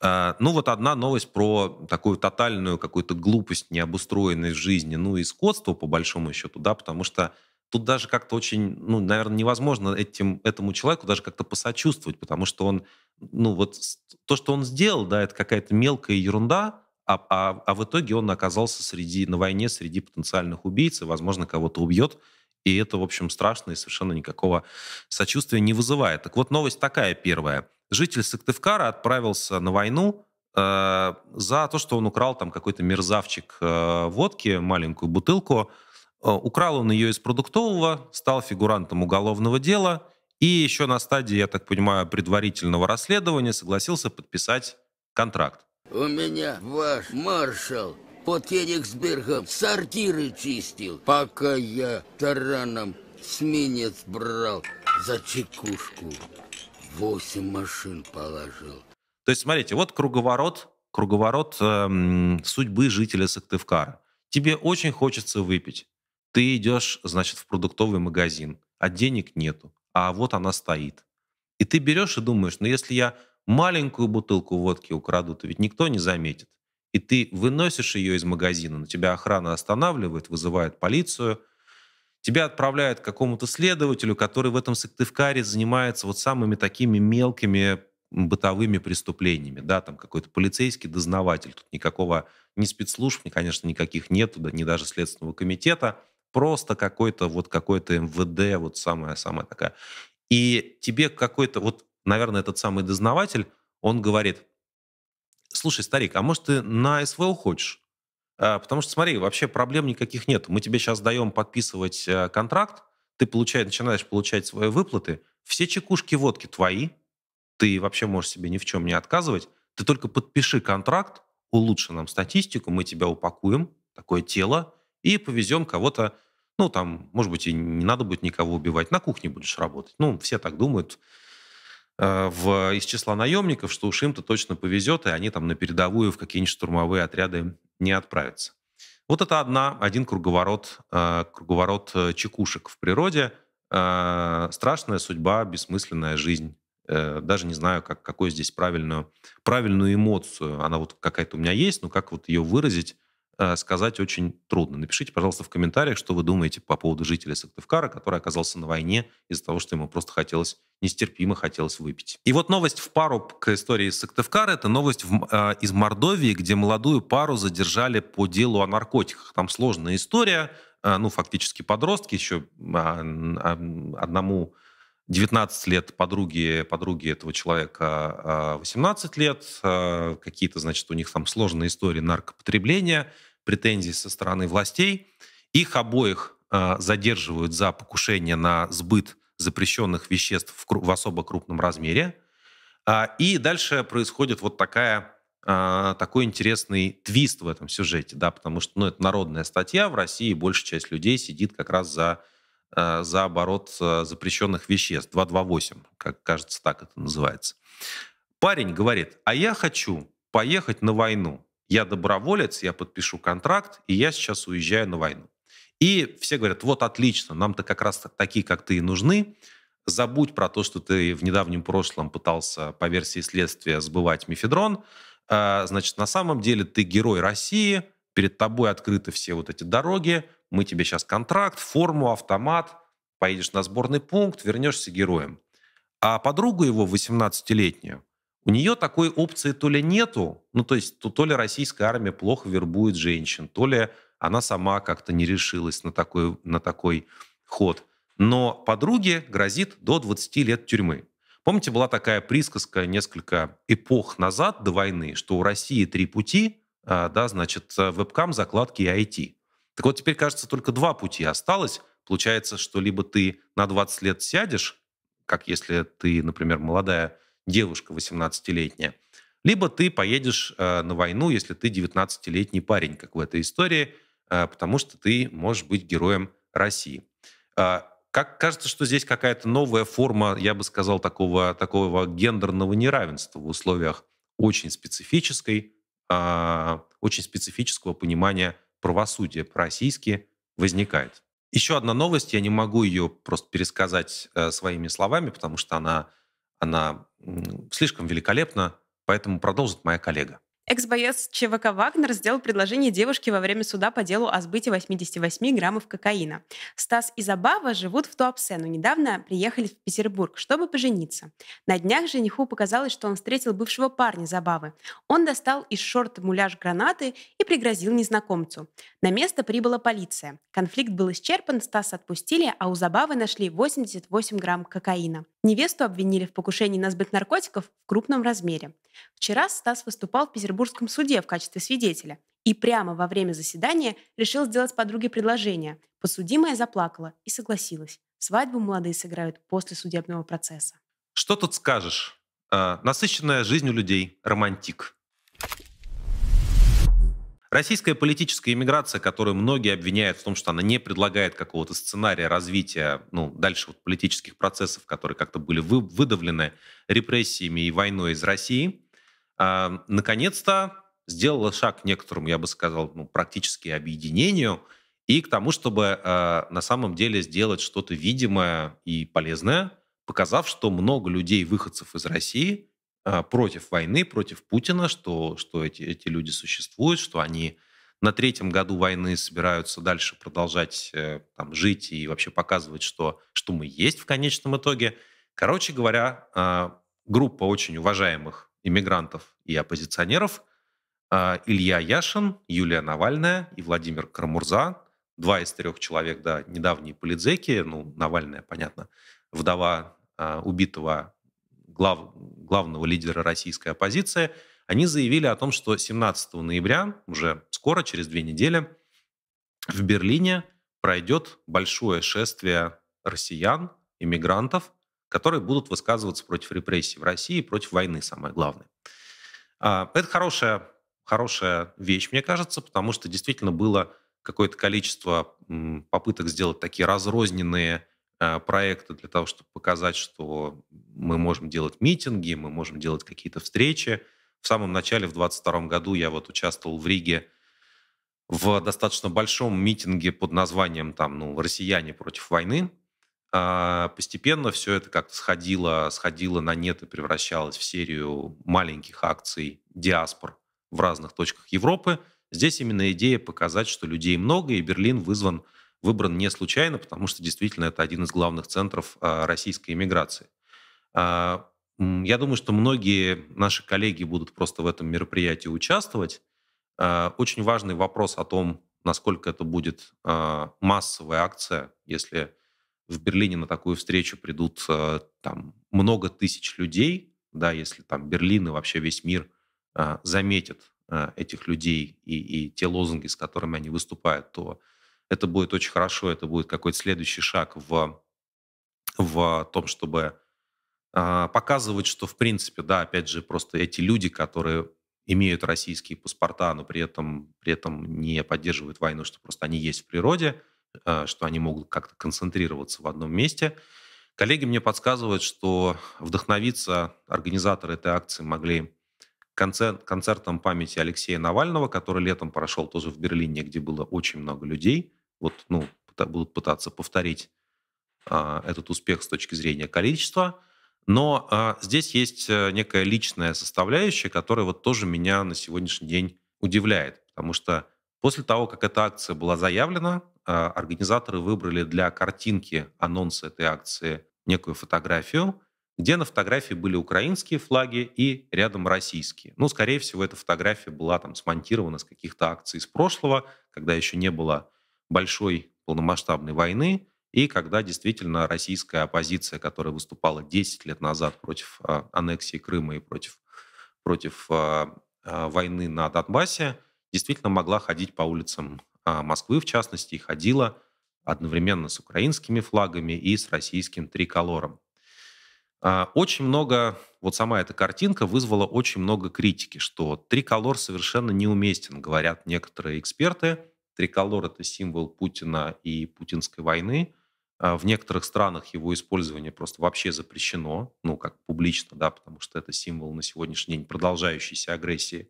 Э, ну вот одна новость про такую тотальную какую-то глупость, необустроенной жизни, ну и скотство по большому счету, да, потому что тут даже как-то очень, ну, наверное, невозможно этим, этому человеку даже как-то посочувствовать, потому что он, ну, вот то, что он сделал, да, это какая-то мелкая ерунда, а, а, а в итоге он оказался среди, на войне среди потенциальных убийц и, возможно, кого-то убьет. И это, в общем, страшно и совершенно никакого сочувствия не вызывает. Так вот, новость такая первая. Житель Сыктывкара отправился на войну э, за то, что он украл там какой-то мерзавчик э, водки, маленькую бутылку – Э, украл он ее из продуктового, стал фигурантом уголовного дела и еще на стадии, я так понимаю, предварительного расследования согласился подписать контракт. У меня ваш маршал под Кенигсбергом сортиры чистил, пока я тараном сменец брал за чекушку. Восемь машин положил. То есть, смотрите, вот круговорот, круговорот эм, судьбы жителя Сыктывкара. Тебе очень хочется выпить. Ты идешь, значит, в продуктовый магазин, а денег нету, а вот она стоит. И ты берешь и думаешь, ну если я маленькую бутылку водки украду, то ведь никто не заметит. И ты выносишь ее из магазина, на тебя охрана останавливает, вызывает полицию, тебя отправляют к какому-то следователю, который в этом Сыктывкаре занимается вот самыми такими мелкими бытовыми преступлениями, да, там какой-то полицейский дознаватель, тут никакого ни спецслужб, ни, конечно, никаких нету, да, ни даже Следственного комитета – просто какой-то вот какой-то МВД, вот самая-самая такая. И тебе какой-то, вот, наверное, этот самый дознаватель, он говорит, слушай, старик, а может ты на СВО хочешь? А, потому что, смотри, вообще проблем никаких нет. Мы тебе сейчас даем подписывать э, контракт, ты получаешь, начинаешь получать свои выплаты, все чекушки водки твои, ты вообще можешь себе ни в чем не отказывать, ты только подпиши контракт, улучши нам статистику, мы тебя упакуем, такое тело, и повезем кого-то, ну, там, может быть, и не надо будет никого убивать, на кухне будешь работать. Ну, все так думают э, в, из числа наемников, что уж им-то точно повезет, и они там на передовую в какие-нибудь штурмовые отряды не отправятся. Вот это одна, один круговорот, э, круговорот э, чекушек в природе. страшная судьба, бессмысленная жизнь даже не знаю, как, какую здесь правильную, правильную эмоцию. Она вот какая-то у меня есть, но как вот ее выразить, Э, сказать очень трудно. Напишите, пожалуйста, в комментариях, что вы думаете по поводу жителя Сыктывкара, который оказался на войне из-за того, что ему просто хотелось, нестерпимо хотелось выпить. И вот новость в пару к истории Сыктывкара, это новость в, э, из Мордовии, где молодую пару задержали по делу о наркотиках. Там сложная история, э, ну, фактически подростки еще э, э, одному 19 лет подруги, подруги этого человека 18 а, лет, а, какие-то, значит, у них там сложные истории наркопотребления, претензии со стороны властей. Их обоих а, задерживают за покушение на сбыт запрещенных веществ в особо крупном размере. И дальше происходит вот такая такой интересный твист в этом сюжете, да, потому что, ну, это народная статья, в России большая часть людей сидит как раз за Э, за оборот э, запрещенных веществ. 228, как кажется, так это называется. Парень говорит, а я хочу поехать на войну. Я доброволец, я подпишу контракт, и я сейчас уезжаю на войну. И все говорят, вот отлично, нам-то как раз такие, как ты, и нужны. Забудь про то, что ты в недавнем прошлом пытался по версии следствия сбывать мифедрон. Э, значит, на самом деле ты герой России, перед тобой открыты все вот эти дороги, мы тебе сейчас контракт, форму, автомат, поедешь на сборный пункт, вернешься героем. А подругу его, 18-летнюю, у нее такой опции то ли нету, ну то есть то, то ли российская армия плохо вербует женщин, то ли она сама как-то не решилась на такой, на такой ход. Но подруге грозит до 20 лет тюрьмы. Помните, была такая присказка несколько эпох назад до войны, что у России три пути, а, да, значит, э, вебкам, закладки и IT. Так вот, теперь, кажется, только два пути осталось. Получается, что либо ты на 20 лет сядешь, как если ты, например, молодая девушка 18-летняя, либо ты поедешь э, на войну, если ты 19-летний парень, как в этой истории, э, потому что ты можешь быть героем России. Э, как кажется, что здесь какая-то новая форма, я бы сказал, такого, такого гендерного неравенства в условиях очень специфической, э, очень специфического понимания правосудия по-российски возникает. Еще одна новость, я не могу ее просто пересказать э, своими словами, потому что она, она слишком великолепна, поэтому продолжит моя коллега. Экс-боец ЧВК «Вагнер» сделал предложение девушке во время суда по делу о сбытии 88 граммов кокаина. Стас и Забава живут в Туапсе, но недавно приехали в Петербург, чтобы пожениться. На днях жениху показалось, что он встретил бывшего парня Забавы. Он достал из шорта муляж гранаты и пригрозил незнакомцу. На место прибыла полиция. Конфликт был исчерпан, Стас отпустили, а у Забавы нашли 88 грамм кокаина. Невесту обвинили в покушении на сбыт наркотиков в крупном размере. Вчера Стас выступал в петербургском суде в качестве свидетеля и прямо во время заседания решил сделать подруге предложение. Подсудимая заплакала и согласилась. Свадьбу молодые сыграют после судебного процесса. Что тут скажешь? А, насыщенная жизнь у людей, романтик. Российская политическая иммиграция, которую многие обвиняют в том, что она не предлагает какого-то сценария развития ну, дальше вот политических процессов, которые как-то были вы, выдавлены репрессиями и войной из России, э, наконец-то сделала шаг к некоторому, я бы сказал, ну, практически объединению и к тому, чтобы э, на самом деле сделать что-то видимое и полезное, показав, что много людей, выходцев из России, а, против войны, против Путина, что, что эти, эти люди существуют, что они на третьем году войны собираются дальше продолжать э, там, жить и вообще показывать, что, что мы есть в конечном итоге. Короче говоря, а, группа очень уважаемых иммигрантов и оппозиционеров а, Илья Яшин, Юлия Навальная и Владимир Крамурза, два из трех человек, да, недавние политзеки, ну, Навальная, понятно, вдова убитого глав, главного лидера российской оппозиции, они заявили о том, что 17 ноября, уже скоро, через две недели, в Берлине пройдет большое шествие россиян, иммигрантов, которые будут высказываться против репрессий в России, против войны, самое главное. А, это хорошая, хорошая вещь, мне кажется, потому что действительно было какое-то количество попыток сделать такие разрозненные Э, проекта для того, чтобы показать, что мы можем делать митинги, мы можем делать какие-то встречи. В самом начале, в 22 году, я вот участвовал в Риге в достаточно большом митинге под названием там, ну, «Россияне против войны». А, постепенно все это как-то сходило, сходило на нет и превращалось в серию маленьких акций диаспор в разных точках Европы. Здесь именно идея показать, что людей много, и Берлин вызван – выбран не случайно, потому что действительно это один из главных центров а, российской иммиграции. А, я думаю, что многие наши коллеги будут просто в этом мероприятии участвовать. А, очень важный вопрос о том, насколько это будет массовая акция, если в Берлине на такую встречу придут там, много тысяч людей, да, если там Берлин и вообще весь мир заметят этих людей и, и те лозунги, с которыми они выступают, то это будет очень хорошо, это будет какой-то следующий шаг в, в том, чтобы а, показывать, что, в принципе, да, опять же, просто эти люди, которые имеют российские паспорта, но при этом, при этом не поддерживают войну, что просто они есть в природе, э, что они могут как-то концентрироваться в одном месте. Коллеги мне подсказывают, что вдохновиться организаторы этой акции могли концерт, концертом памяти Алексея Навального, который летом прошел тоже в Берлине, где было очень много людей. Вот, ну, будут пытаться повторить а, этот успех с точки зрения количества. Но а, здесь есть э, некая личная составляющая, которая вот тоже меня на сегодняшний день удивляет, потому что после того, как эта акция была заявлена, а, организаторы выбрали для картинки анонса этой акции некую фотографию, где на фотографии были украинские флаги и рядом российские. Ну, скорее всего, эта фотография была там смонтирована с каких-то акций из прошлого, когда еще не было большой полномасштабной войны, и когда действительно российская оппозиция, которая выступала 10 лет назад против а, аннексии Крыма и против, против а, а, войны на Донбассе, действительно могла ходить по улицам а, Москвы, в частности, и ходила одновременно с украинскими флагами и с российским триколором. А, очень много, вот сама эта картинка вызвала очень много критики, что триколор совершенно неуместен, говорят некоторые эксперты. Триколор – это символ Путина и путинской войны. А, в некоторых странах его использование просто вообще запрещено, ну, как публично, да, потому что это символ на сегодняшний день продолжающейся агрессии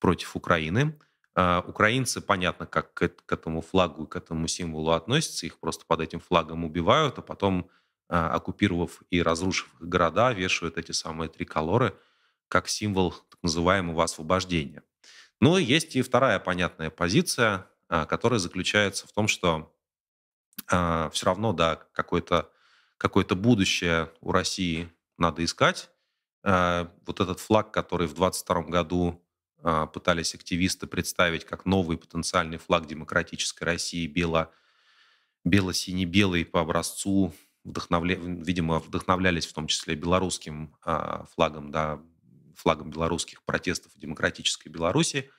против Украины. А, украинцы, понятно, как к этому флагу и к этому символу относятся, их просто под этим флагом убивают, а потом а, оккупировав и разрушив города, вешают эти самые триколоры как символ так называемого освобождения. Ну и есть и вторая понятная позиция, а, которая заключается в том, что а, все равно, да, какое-то какое будущее у России надо искать. Вот этот флаг, который в 22 году пытались активисты представить как новый потенциальный флаг демократической России, бело, бело-сине-белый по образцу вдохновля... видимо, вдохновлялись в том числе белорусским э, флагом, да, флагом белорусских протестов в демократической Беларуси.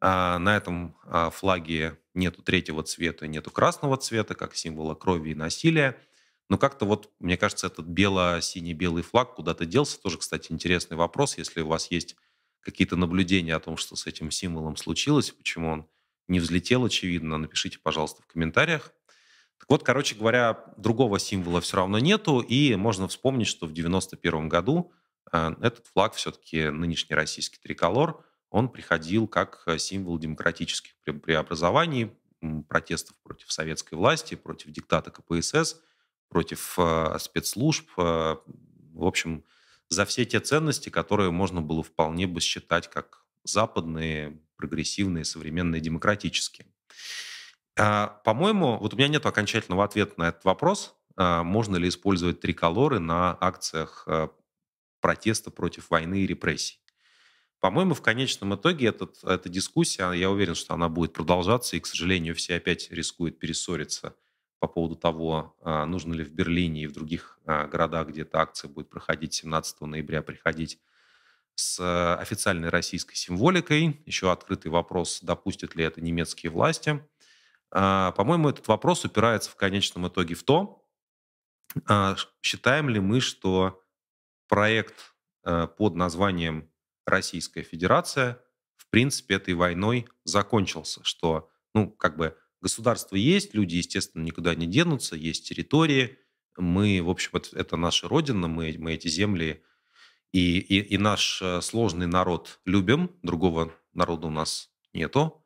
Э, на этом э, флаге нету третьего цвета, нету красного цвета, как символа крови и насилия. Но как-то вот, мне кажется, этот бело-синий-белый флаг куда-то делся. Тоже, кстати, интересный вопрос. Если у вас есть какие-то наблюдения о том, что с этим символом случилось, почему он не взлетел, очевидно, напишите, пожалуйста, в комментариях вот, короче говоря, другого символа все равно нету, и можно вспомнить, что в 91 году э, этот флаг все-таки нынешний российский триколор, он приходил как э, символ демократических преобразований, протестов против советской власти, против диктата КПСС, против э, спецслужб. В общем, за все те ценности, которые можно было вполне бы считать как западные, прогрессивные, современные, демократические. А, по-моему, вот у меня нет окончательного ответа на этот вопрос, а, можно ли использовать триколоры на акциях а, протеста против войны и репрессий. По-моему, в конечном итоге этот, эта дискуссия, я уверен, что она будет продолжаться, и, к сожалению, все опять рискуют перессориться по поводу того, нужно ли в Берлине и в других городах, где эта акция будет проходить 17 ноября, приходить с официальной российской символикой. Еще открытый вопрос, допустят ли это немецкие власти – а, по-моему, этот вопрос упирается в конечном итоге в то, а, считаем ли мы, что проект а, под названием Российская Федерация в принципе этой войной закончился, что, ну, как бы государство есть, люди, естественно, никуда не денутся, есть территории, мы, в общем, это, это наша родина, мы, мы эти земли и, и, и наш э, сложный народ любим, другого народа у нас нету,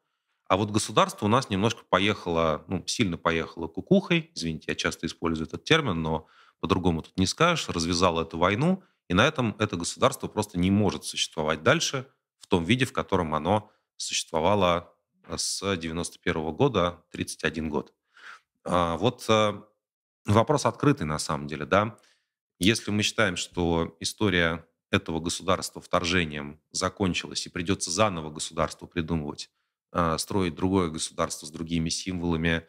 а вот государство у нас немножко поехало, ну, сильно поехало кукухой, извините, я часто использую этот термин, но по-другому тут не скажешь, развязало эту войну, и на этом это государство просто не может существовать дальше в том виде, в котором оно существовало с 91 -го года, 31 год. А, вот а, вопрос открытый на самом деле, да. Если мы считаем, что история этого государства вторжением закончилась и придется заново государству придумывать а, строить другое государство с другими символами,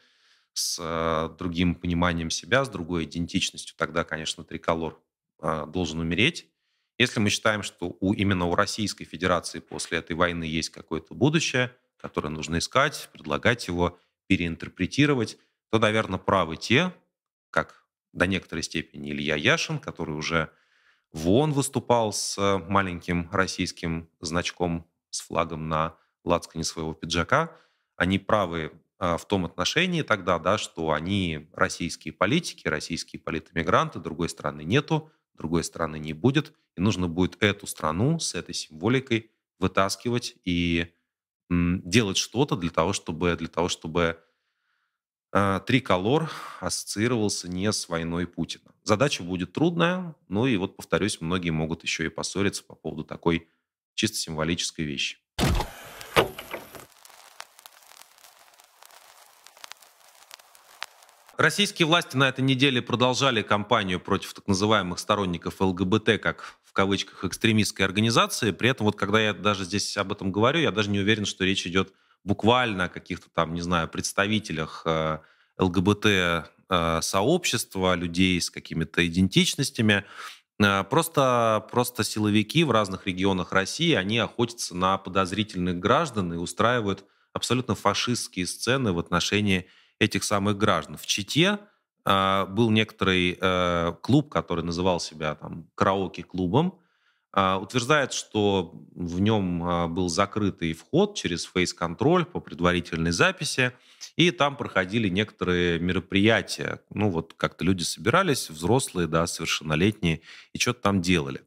с а, другим пониманием себя, с другой идентичностью, тогда, конечно, триколор а, должен умереть. Если мы считаем, что у, именно у Российской Федерации после этой войны есть какое-то будущее, которое нужно искать, предлагать его, переинтерпретировать, то, наверное, правы те, как до некоторой степени Илья Яшин, который уже в ООН выступал с маленьким российским значком, с флагом на лацкане своего пиджака, они правы а, в том отношении тогда, да, что они российские политики, российские политэмигранты, другой страны нету, другой страны не будет, и нужно будет эту страну с этой символикой вытаскивать и делать что-то для того, чтобы, для того, чтобы а, триколор ассоциировался не с войной Путина. Задача будет трудная, ну и вот, повторюсь, многие могут еще и поссориться по поводу такой чисто символической вещи. Российские власти на этой неделе продолжали кампанию против так называемых сторонников ЛГБТ, как в кавычках, экстремистской организации. При этом вот когда я даже здесь об этом говорю, я даже не уверен, что речь идет буквально о каких-то там, не знаю, представителях э, ЛГБТ э, сообщества, людей с какими-то идентичностями. Э, просто, просто силовики в разных регионах России, они охотятся на подозрительных граждан и устраивают абсолютно фашистские сцены в отношении этих самых граждан. В Чите э, был некоторый э, клуб, который называл себя там караоке-клубом, а, утверждает, что в нем а, был закрытый вход через фейс-контроль по предварительной записи, и там проходили некоторые мероприятия. Ну вот как-то люди собирались, взрослые, да, совершеннолетние, и что-то там делали.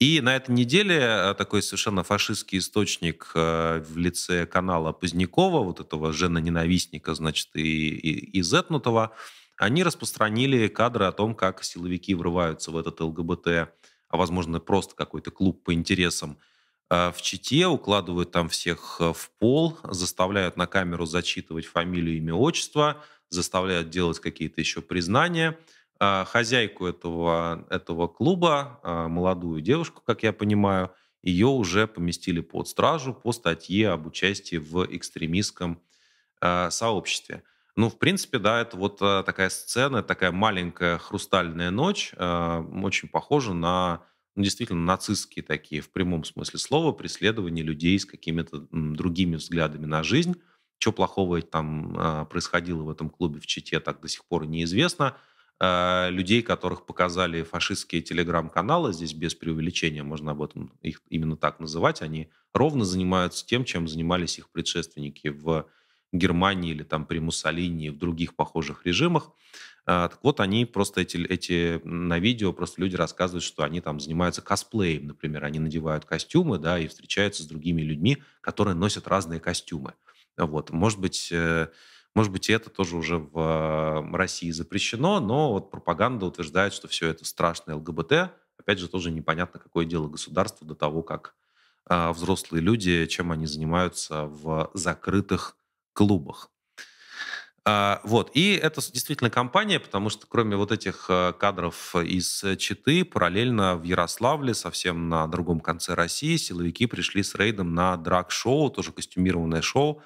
И на этой неделе э, такой совершенно фашистский источник э, в лице канала Позднякова, вот этого жена-ненавистника, значит, и, и, и зетнутого, они распространили кадры о том, как силовики врываются в этот ЛГБТ, а, возможно, просто какой-то клуб по интересам э, в Чите, укладывают там всех в пол, заставляют на камеру зачитывать фамилию, имя, отчество, заставляют делать какие-то еще признания – а, хозяйку этого, этого клуба, а, молодую девушку, как я понимаю, ее уже поместили под стражу по статье об участии в экстремистском а, сообществе. Ну, в принципе, да, это вот такая сцена, такая маленькая хрустальная ночь, очень похожа на ну, действительно нацистские такие, в прямом смысле слова, преследование людей с какими-то другими взглядами на жизнь. Что плохого там происходило в этом клубе в Чите, так до сих пор неизвестно. А, людей, которых показали фашистские телеграм-каналы, здесь без преувеличения можно об этом их именно так называть, они ровно занимаются тем, чем занимались их предшественники в Германии или там при Муссолини и в других похожих режимах. А, так вот, они просто эти, эти на видео просто люди рассказывают, что они там занимаются косплеем, например, они надевают костюмы, да, и встречаются с другими людьми, которые носят разные костюмы. Вот, может быть, э, может быть, и это тоже уже в э, России запрещено, но вот пропаганда утверждает, что все это страшное ЛГБТ. Опять же, тоже непонятно, какое дело государства до того, как э, взрослые люди, чем они занимаются в закрытых клубах. А, вот. И это действительно компания, потому что кроме вот этих э, кадров из Читы, параллельно в Ярославле, совсем на другом конце России, силовики пришли с рейдом на драг-шоу, тоже костюмированное шоу,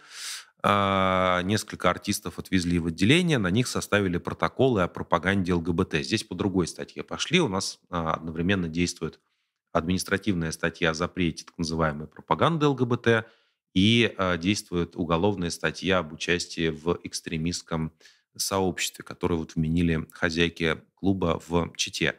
а, несколько артистов отвезли в отделение, на них составили протоколы о пропаганде ЛГБТ. Здесь по другой статье пошли, у нас а, одновременно действует административная статья о запрете так называемой пропаганды ЛГБТ и а, действует уголовная статья об участии в экстремистском сообществе, которое вот вменили хозяйки клуба в Чите.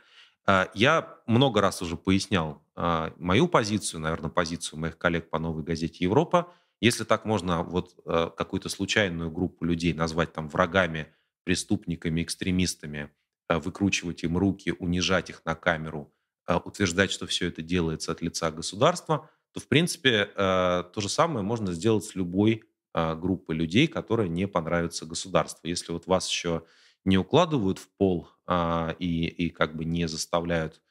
Я много раз уже пояснял мою позицию, наверное, позицию моих коллег по «Новой газете Европа», если так можно вот э, какую-то случайную группу людей назвать там врагами, преступниками, экстремистами, э, выкручивать им руки, унижать их на камеру, э, утверждать, что все это делается от лица государства, то, в принципе, то же самое можно сделать с любой группой людей, которая не понравится государству. Если вот вас еще не укладывают в пол а, и, и как бы не заставляют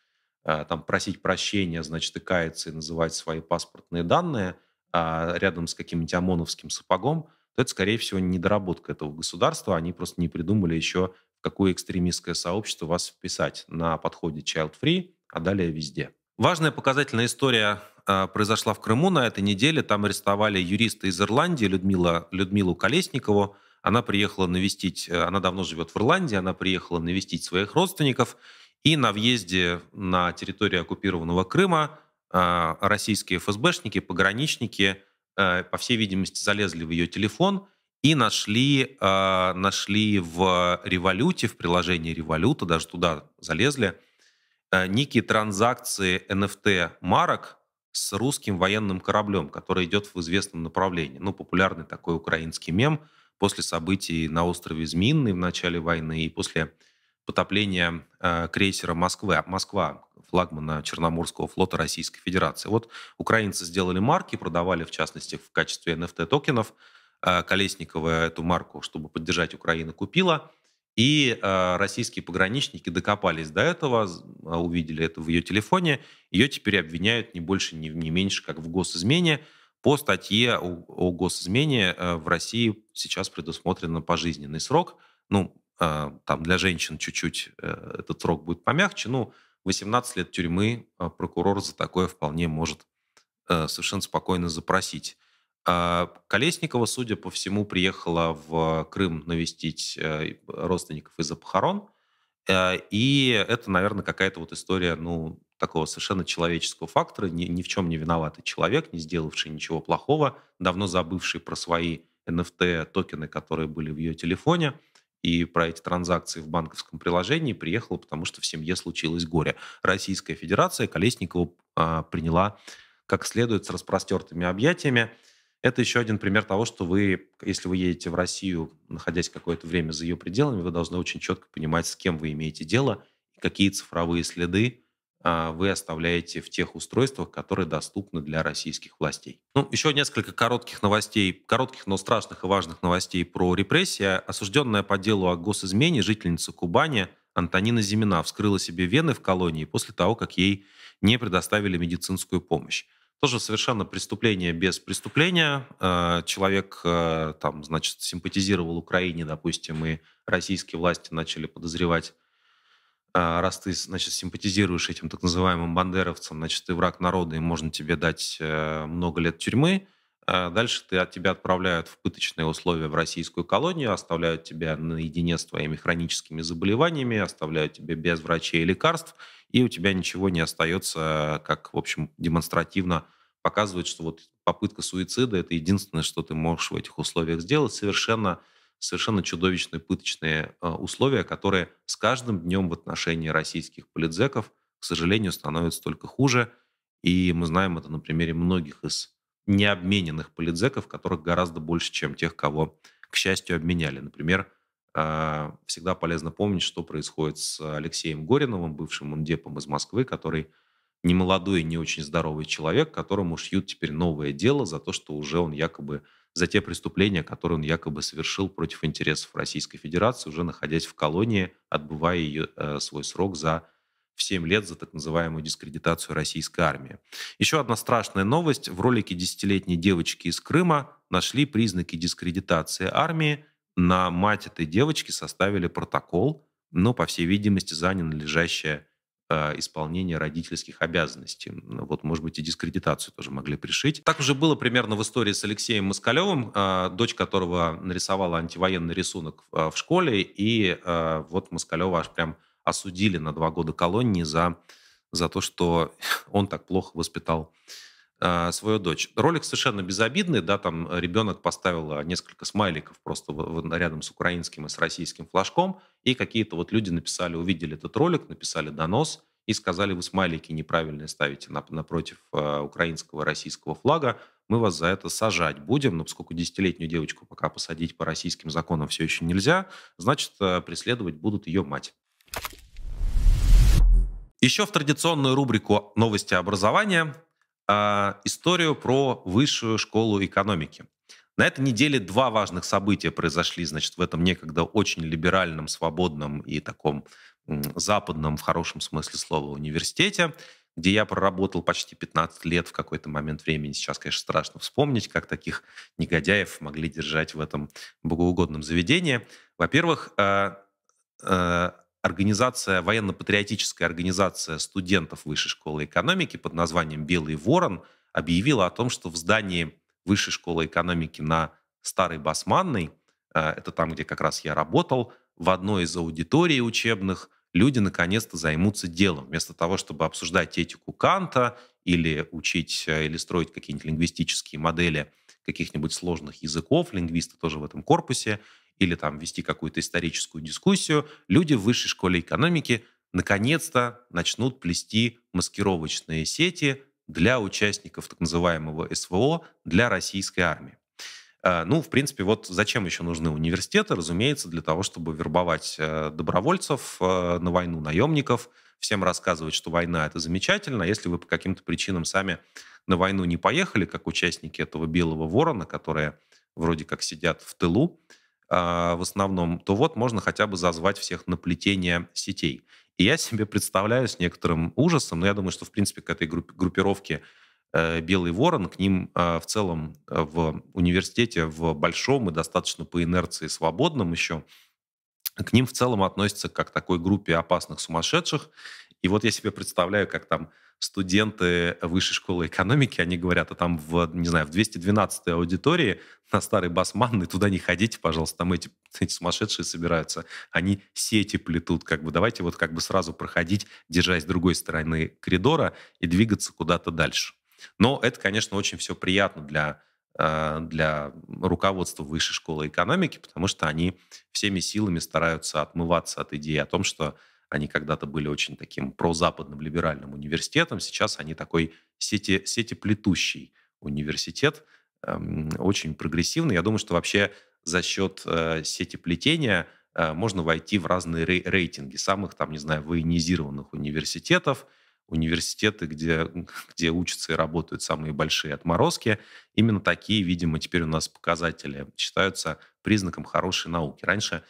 там просить прощения, значит, и каяться, и называть свои паспортные данные, а, рядом с каким-нибудь ОМОНовским сапогом, то это, скорее всего, недоработка этого государства. Они просто не придумали еще, в какое экстремистское сообщество вас вписать на подходе Child Free, а далее везде. Важная показательная история а, произошла в Крыму на этой неделе. Там арестовали юриста из Ирландии Людмила, Людмилу Колесникову. Она приехала навестить, э, она давно живет в Ирландии, она приехала навестить своих родственников. И на въезде на территорию оккупированного Крыма а, российские ФСБшники, пограничники, э, по всей видимости, залезли в ее телефон и нашли, а, нашли в революте, в приложении революта, даже туда залезли, э, некие транзакции NFT марок с русским военным кораблем, который идет в известном направлении. Ну, популярный такой украинский мем после событий на острове Зминный в начале войны и после потопления э, крейсера Москвы, Москва, флагмана Черноморского флота Российской Федерации. Вот украинцы сделали марки, продавали, в частности, в качестве NFT-токенов. Э, Колесникова эту марку, чтобы поддержать Украину, купила. И э, российские пограничники докопались до этого, э, увидели это в ее телефоне. Ее теперь обвиняют не больше, не, не меньше, как в госизмене. По статье о, о госизмене э, в России сейчас предусмотрено пожизненный срок. Ну, а, там для женщин чуть-чуть э, этот срок будет помягче, ну, 18 лет тюрьмы а, прокурор за такое вполне может э, совершенно спокойно запросить. А Колесникова, судя по всему, приехала в Крым навестить э, родственников из-за похорон. И это, наверное, какая-то вот история, ну, такого совершенно человеческого фактора, ни, ни в чем не виноватый человек, не сделавший ничего плохого, давно забывший про свои NFT-токены, которые были в ее телефоне – и про эти транзакции в банковском приложении приехала, потому что в семье случилось горе. Российская Федерация Колесникова а, приняла как следует с распростертыми объятиями. Это еще один пример того, что вы, если вы едете в Россию, находясь какое-то время за ее пределами, вы должны очень четко понимать, с кем вы имеете дело, какие цифровые следы а, вы оставляете в тех устройствах, которые доступны для российских властей. Ну, еще несколько коротких новостей, коротких, но страшных и важных новостей про репрессия. Осужденная по делу о госизмене жительница Кубани Антонина Зимина вскрыла себе вены в колонии после того, как ей не предоставили медицинскую помощь. Тоже совершенно преступление без преступления. А, человек а, там, значит, симпатизировал Украине, допустим, и российские власти начали подозревать а, раз ты, значит, симпатизируешь этим так называемым бандеровцам, значит, ты враг народа, и можно тебе дать э, много лет тюрьмы. А дальше ты, от тебя отправляют в пыточные условия в российскую колонию, оставляют тебя наедине с твоими хроническими заболеваниями, оставляют тебя без врачей и лекарств, и у тебя ничего не остается, как, в общем, демонстративно показывает, что вот попытка суицида – это единственное, что ты можешь в этих условиях сделать, совершенно совершенно чудовищные пыточные э, условия, которые с каждым днем в отношении российских политзеков, к сожалению, становятся только хуже. И мы знаем это на примере многих из необмененных политзеков, которых гораздо больше, чем тех, кого, к счастью, обменяли. Например, э, всегда полезно помнить, что происходит с Алексеем Гориновым, бывшим мундепом из Москвы, который немолодой и не очень здоровый человек, которому шьют теперь новое дело за то, что уже он якобы за те преступления, которые он якобы совершил против интересов Российской Федерации, уже находясь в колонии, отбывая ее, э, свой срок за в 7 лет за так называемую дискредитацию российской армии. Еще одна страшная новость. В ролике десятилетней девочки из Крыма нашли признаки дискредитации армии. На мать этой девочки составили протокол, но, по всей видимости, за ненадлежащее а, исполнение родительских обязанностей. Вот, может быть, и дискредитацию тоже могли пришить. Так уже было примерно в истории с Алексеем Москалевым, а, дочь которого нарисовала антивоенный рисунок в а, школе, и вот Москалева аж прям осудили на два года колонии за, за то, что он так плохо воспитал а, свою дочь. Ролик совершенно безобидный, да, там ребенок поставил а, несколько смайликов просто рядом с украинским и с российским флажком, и какие-то вот люди написали, увидели этот ролик, написали донос и сказали, вы смайлики неправильные ставите напротив а, украинского и российского флага, мы вас за это сажать будем, но поскольку десятилетнюю девочку пока посадить по российским законам все еще нельзя, значит, преследовать будут ее мать. Еще в традиционную рубрику «Новости образования» А, историю про высшую школу экономики. На этой неделе два важных события произошли, значит, в этом некогда очень либеральном, свободном и таком западном, в хорошем смысле слова, университете, где я проработал почти 15 лет в какой-то момент времени. Сейчас, конечно, страшно вспомнить, как таких негодяев могли держать в этом богоугодном заведении. Во-первых, а, а, организация, военно-патриотическая организация студентов Высшей школы экономики под названием «Белый ворон» объявила о том, что в здании Высшей школы экономики на Старой Басманной, э, это там, где как раз я работал, в одной из аудиторий учебных люди наконец-то займутся делом. Вместо того, чтобы обсуждать этику Канта или учить э, или строить какие-нибудь лингвистические модели каких-нибудь сложных языков, лингвисты тоже в этом корпусе, или там вести какую-то историческую дискуссию, люди в высшей школе экономики наконец-то начнут плести маскировочные сети для участников так называемого СВО, для российской армии. Э, ну, в принципе, вот зачем еще нужны университеты? Разумеется, для того, чтобы вербовать э, добровольцев э, на войну, наемников, всем рассказывать, что война — это замечательно. Если вы по каким-то причинам сами на войну не поехали, как участники этого «Белого ворона», которые вроде как сидят в тылу, а, в основном, то вот можно хотя бы зазвать всех на плетение сетей. И я себе представляю с некоторым ужасом, но я думаю, что, в принципе, к этой группировке э, «Белый ворон», к ним а, в целом э, в университете, в большом и достаточно по инерции свободном еще, к ним в целом относятся как к такой группе опасных сумасшедших. И вот я себе представляю, как там студенты высшей школы экономики, они говорят, а там, в, не знаю, в 212-й аудитории на старый басманный, туда не ходите, пожалуйста, там эти, эти сумасшедшие собираются, они сети плетут, как бы, давайте вот как бы сразу проходить, держась с другой стороны коридора и двигаться куда-то дальше. Но это, конечно, очень все приятно для э, для руководства высшей школы экономики, потому что они всеми силами стараются отмываться от идеи о том, что они когда-то были очень таким прозападным либеральным университетом, сейчас они такой сети, сетеплетущий университет, эм, очень прогрессивный. Я думаю, что вообще за счет э, сетеплетения э, можно войти в разные рейтинги самых, там, не знаю, военизированных университетов, университеты, где, где учатся и работают самые большие отморозки. Именно такие, видимо, теперь у нас показатели считаются признаком хорошей науки. Раньше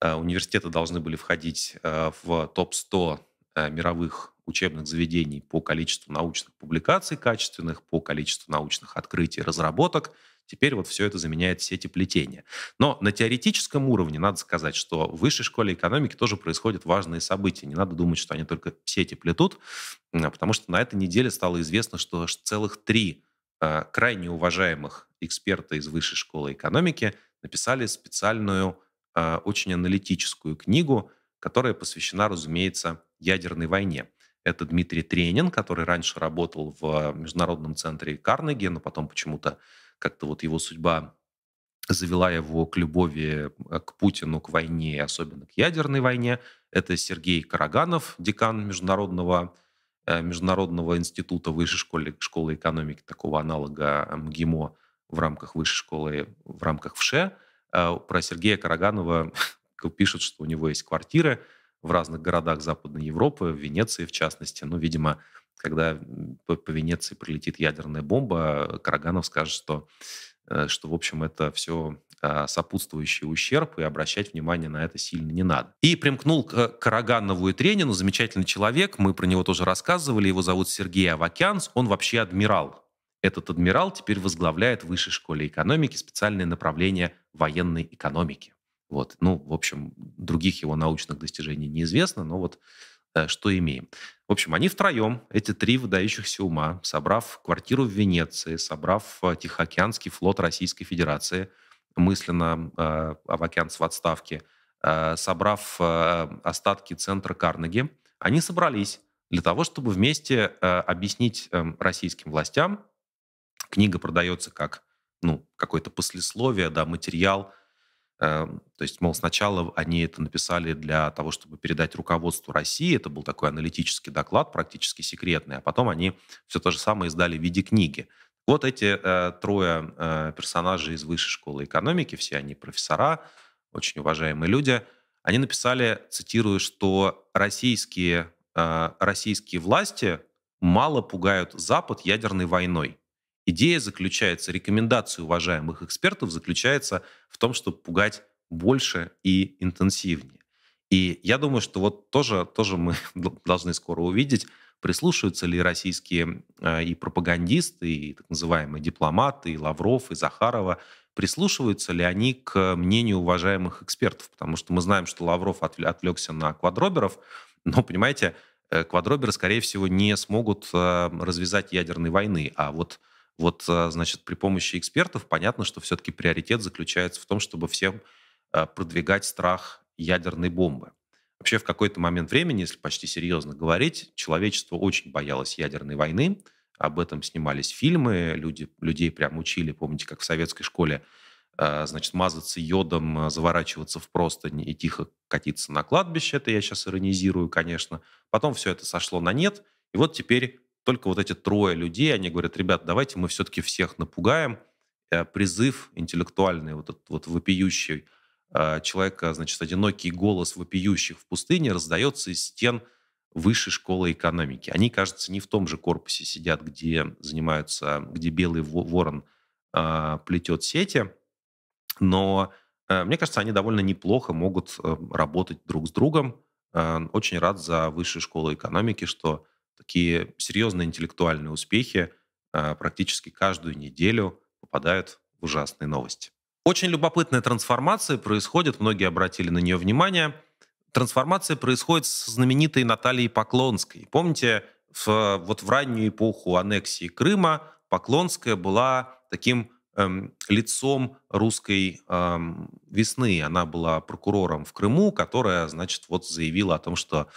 Э, университеты должны были входить э, в топ-100 э, мировых учебных заведений по количеству научных публикаций качественных, по количеству научных открытий, разработок. Теперь вот все это заменяет сети плетения. Но на теоретическом уровне надо сказать, что в высшей школе экономики тоже происходят важные события. Не надо думать, что они только сети плетут, а потому что на этой неделе стало известно, что целых три крайне уважаемых эксперта из высшей школы экономики написали специальную Э, очень аналитическую книгу, которая посвящена, разумеется, ядерной войне. Это Дмитрий Тренин, который раньше работал в Международном центре Карнеги, но потом почему-то как-то вот его судьба завела его к любови э, к Путину, к войне, особенно к ядерной войне. Это Сергей Караганов, декан Международного, э, Международного института высшей школы, школы экономики, такого аналога МГИМО в рамках высшей школы, в рамках ВШЭ – а, про Сергея Караганова пишут, что у него есть квартиры в разных городах Западной Европы, в Венеции в частности. Ну, видимо, когда по, по Венеции прилетит ядерная бомба, Караганов скажет, что, э, что в общем, это все а, сопутствующий ущерб, и обращать внимание на это сильно не надо. И примкнул к Караганову и Тренину, замечательный человек, мы про него тоже рассказывали, его зовут Сергей Авакянс, он вообще адмирал этот адмирал теперь возглавляет в Высшей школе экономики специальное направление военной экономики. Вот. Ну, в общем, других его научных достижений неизвестно, но вот э, что имеем. В общем, они втроем, эти три выдающихся ума, собрав квартиру в Венеции, собрав э, Тихоокеанский флот Российской Федерации, мысленно э, Авакянц в отставке, э, собрав э, остатки центра Карнеги, они собрались для того, чтобы вместе э, объяснить э, российским властям, книга продается как ну, какое-то послесловие, да, материал. Эм, то есть, мол, сначала они это написали для того, чтобы передать руководству России. Это был такой аналитический доклад, практически секретный. А потом они все то же самое издали в виде книги. Вот эти э, трое э, персонажей из Высшей школы экономики, все они профессора, очень уважаемые люди, они написали, цитирую, что российские, э, российские власти мало пугают Запад ядерной войной. Идея заключается, рекомендация уважаемых экспертов заключается в том, чтобы пугать больше и интенсивнее. И я думаю, что вот тоже, тоже мы должны скоро увидеть, прислушиваются ли российские э, и пропагандисты, и так называемые дипломаты, и Лавров, и Захарова, прислушиваются ли они к мнению уважаемых экспертов. Потому что мы знаем, что Лавров отвлекся на квадроберов, но, понимаете, э, квадроберы, скорее всего, не смогут э, развязать ядерной войны. А вот вот, а, значит, при помощи экспертов понятно, что все-таки приоритет заключается в том, чтобы всем а, продвигать страх ядерной бомбы. Вообще в какой-то момент времени, если почти серьезно говорить, человечество очень боялось ядерной войны. Об этом снимались фильмы, люди, людей прям учили, помните, как в советской школе, а, значит, мазаться йодом, заворачиваться в простынь и тихо катиться на кладбище. Это я сейчас иронизирую, конечно. Потом все это сошло на нет. И вот теперь только вот эти трое людей, они говорят, ребят, давайте мы все-таки всех напугаем. Э, призыв интеллектуальный, вот этот вот вопиющий э, человека, значит, одинокий голос вопиющих в пустыне раздается из стен высшей школы экономики. Они, кажется, не в том же корпусе сидят, где занимаются, где белый ворон э, плетет сети, но мне кажется, они довольно неплохо могут работать друг с другом. Очень рад за высшую школу экономики, что такие серьезные интеллектуальные успехи а, практически каждую неделю попадают в ужасные новости. Очень любопытная трансформация происходит, многие обратили на нее внимание. Трансформация происходит с знаменитой Натальей Поклонской. Помните, в, вот в раннюю эпоху аннексии Крыма Поклонская была таким эм, лицом русской эм, весны. Она была прокурором в Крыму, которая, значит, вот заявила о том, что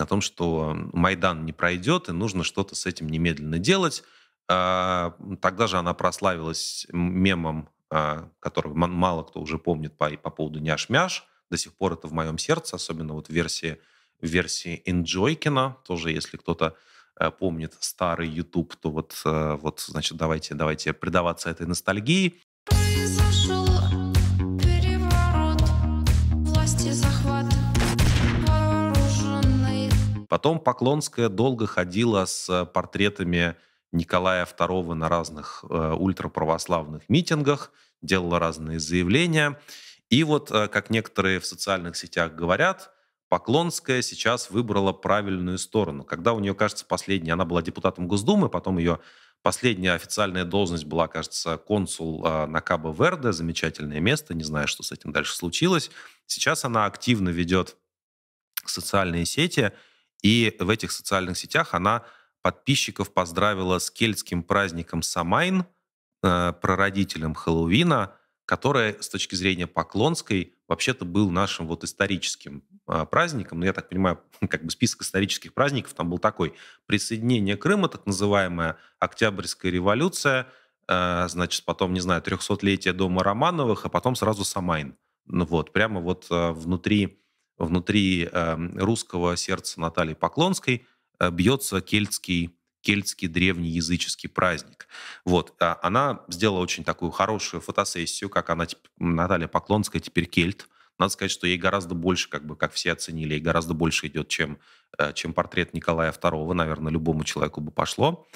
о том, что Майдан не пройдет, и нужно что-то с этим немедленно делать. А, тогда же она прославилась мемом, а, которого мало кто уже помнит по, по поводу няш-мяш. До сих пор это в моем сердце, особенно вот в версии, в версии Энджойкина. Тоже, если кто-то э, помнит старый YouTube, то вот, э, вот значит, давайте, давайте предаваться этой ностальгии. Произошел Потом Поклонская долго ходила с э, портретами Николая II на разных э, ультраправославных митингах, делала разные заявления. И вот, э, как некоторые в социальных сетях говорят, Поклонская сейчас выбрала правильную сторону. Когда у нее, кажется, последняя, она была депутатом Госдумы, потом ее последняя официальная должность была, кажется, консул э, на Кабо-Верде, замечательное место, не знаю, что с этим дальше случилось. Сейчас она активно ведет социальные сети – и в этих социальных сетях она подписчиков поздравила с кельтским праздником Самайн, э, прародителем Хэллоуина, которое с точки зрения поклонской вообще-то был нашим вот историческим э, праздником. Но ну, я так понимаю, как бы список исторических праздников там был такой. Присоединение Крыма, так называемая Октябрьская революция, э, значит, потом, не знаю, 300-летие дома Романовых, а потом сразу Самайн. Ну вот, прямо вот э, внутри внутри эм, русского сердца Натальи Поклонской э, бьется кельтский кельтский древний языческий праздник. Вот. А она сделала очень такую хорошую фотосессию, как она, Наталья Поклонская, теперь кельт. Надо сказать, что ей гораздо больше, как бы, как все оценили, ей гораздо больше идет, чем, э, чем портрет Николая II. Наверное, любому человеку бы пошло.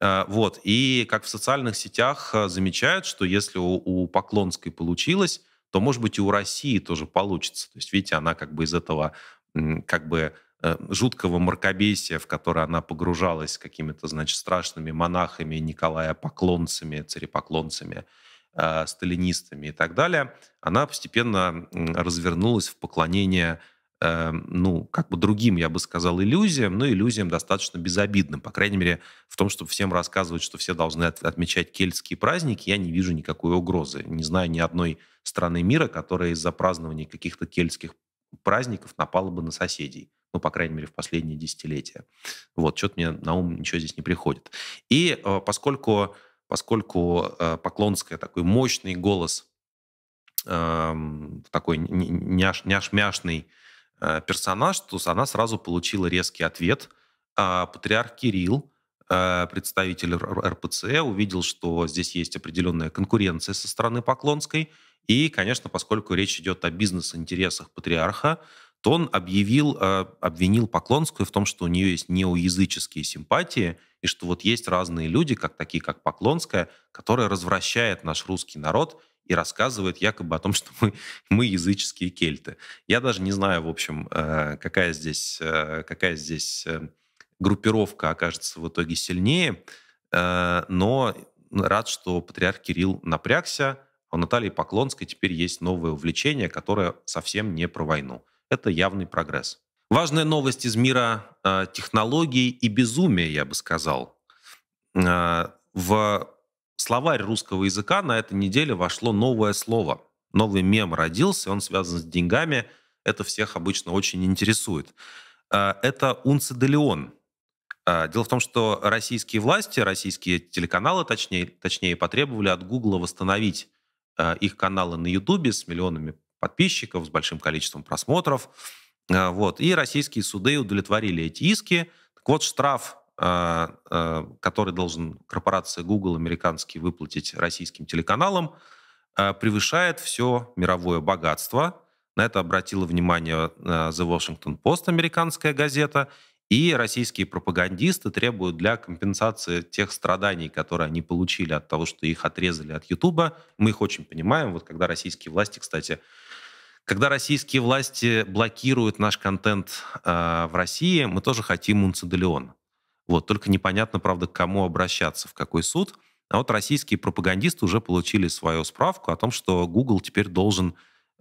Э, вот. И как в социальных сетях замечают, что если у, у Поклонской получилось, то, может быть, и у России тоже получится. То есть, видите, она как бы из этого как бы э, жуткого мракобесия, в которое она погружалась какими-то, значит, страшными монахами, Николая поклонцами, царепоклонцами, э, сталинистами и так далее, она постепенно развернулась в поклонение Э, ну, как бы другим, я бы сказал, иллюзиям, но иллюзиям достаточно безобидным. По крайней мере, в том, чтобы всем рассказывать, что все должны от, отмечать кельтские праздники, я не вижу никакой угрозы. Не знаю ни одной страны мира, которая из-за празднования каких-то кельтских праздников напала бы на соседей. Ну, по крайней мере, в последние десятилетия. Вот, что-то мне на ум ничего здесь не приходит. И э, поскольку, поскольку э, Поклонская такой мощный голос, э, такой няш, няшмяшный, Э, персонаж, то она сразу получила резкий ответ. А, патриарх Кирилл, э, представитель РПЦ, увидел, что здесь есть определенная конкуренция со стороны Поклонской. И, конечно, поскольку речь идет о бизнес-интересах патриарха, то он объявил, э, обвинил Поклонскую в том, что у нее есть неоязыческие симпатии, и что вот есть разные люди, как такие, как Поклонская, которая развращает наш русский народ и рассказывает якобы о том, что мы, мы языческие кельты. Я даже не знаю, в общем, э, какая здесь, э, какая здесь э, группировка окажется в итоге сильнее, но рад, что патриарх Кирилл напрягся, а у Натальи Поклонской теперь есть новое увлечение, которое совсем не про войну. Это явный прогресс. Важная новость из мира технологий и безумия, я бы сказал. в в словарь русского языка на этой неделе вошло новое слово. Новый мем родился, он связан с деньгами. Это всех обычно очень интересует. Э, это унцеделеон. Э, дело в том, что российские власти, российские телеканалы, точнее, точнее потребовали от Гугла восстановить э, их каналы на Ютубе с миллионами подписчиков, с большим количеством просмотров. Вот. И российские суды удовлетворили эти иски. Так вот, штраф а, а, который должен корпорация Google американский выплатить российским телеканалам, а, превышает все мировое богатство. На это обратила внимание The Washington Post, американская газета, и российские пропагандисты требуют для компенсации тех страданий, которые они получили от того, что их отрезали от Ютуба. Мы их очень понимаем. Вот когда российские власти, кстати, когда российские власти блокируют наш контент э, в России, мы тоже хотим унцидолеон. Вот, только непонятно, правда, к кому обращаться, в какой суд. А вот российские пропагандисты уже получили свою справку о том, что Google теперь должен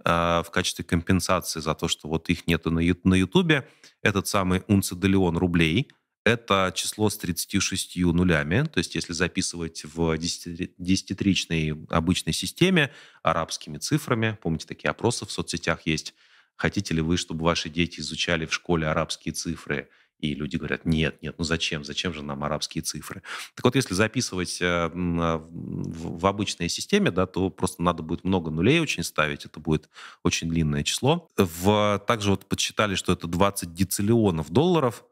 э, в качестве компенсации за то, что вот их нету на Ютубе, этот самый унцидолеон рублей, это число с 36 нулями, то есть если записывать в десятитричной обычной системе арабскими цифрами, помните, такие опросы в соцсетях есть, хотите ли вы, чтобы ваши дети изучали в школе арабские цифры – и люди говорят, нет, нет, ну зачем, зачем же нам арабские цифры? Так вот, если записывать э, э, в обычной системе, да, то просто надо будет много нулей очень ставить, это будет очень длинное число. В, также вот подсчитали, что это 20 дециллионов долларов,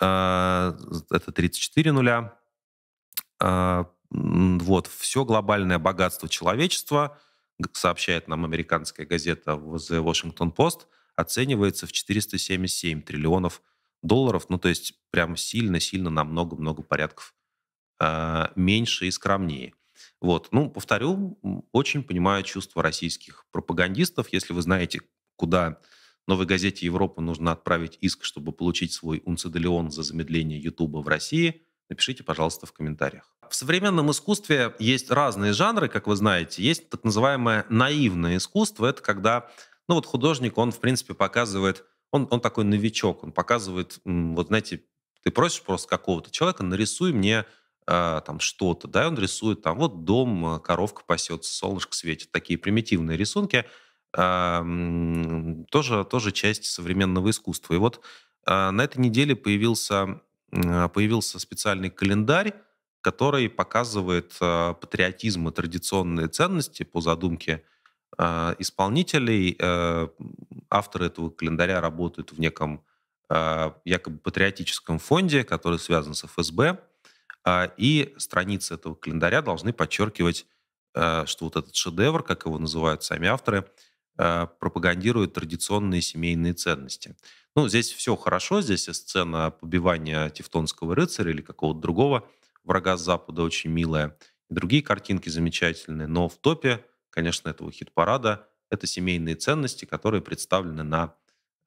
э, это 34 нуля. Вот, все глобальное богатство человечества, сообщает нам американская газета The Washington Post, оценивается в 477 триллионов долларов долларов, ну, то есть прям сильно-сильно на много-много порядков э, меньше и скромнее. Вот, ну, повторю, очень понимаю чувства российских пропагандистов. Если вы знаете, куда «Новой газете Европы» нужно отправить иск, чтобы получить свой унцедолеон за замедление Ютуба в России, напишите, пожалуйста, в комментариях. В современном искусстве есть разные жанры, как вы знаете. Есть так называемое наивное искусство. Это когда, ну вот художник, он, в принципе, показывает он, он такой новичок, он показывает, вот знаете, ты просишь просто какого-то человека, нарисуй мне э, там что-то, да, он рисует там вот дом, а, коровка пасется, солнышко светит, такие примитивные рисунки, э, тоже, тоже часть современного искусства. И вот э, на этой неделе появился, э, появился специальный календарь, который показывает э, патриотизм и традиционные ценности по задумке а, исполнителей. Э, авторы этого календаря работают в неком э, якобы патриотическом фонде, который связан с ФСБ. А, и страницы этого календаря должны подчеркивать, э, что вот этот шедевр, как его называют сами авторы, пропагандирует традиционные семейные ценности. Ну, здесь все хорошо, здесь и сцена побивания тевтонского рыцаря или какого-то другого врага с Запада очень милая, другие картинки замечательные, но в топе конечно, этого хит-парада, это семейные ценности, которые представлены на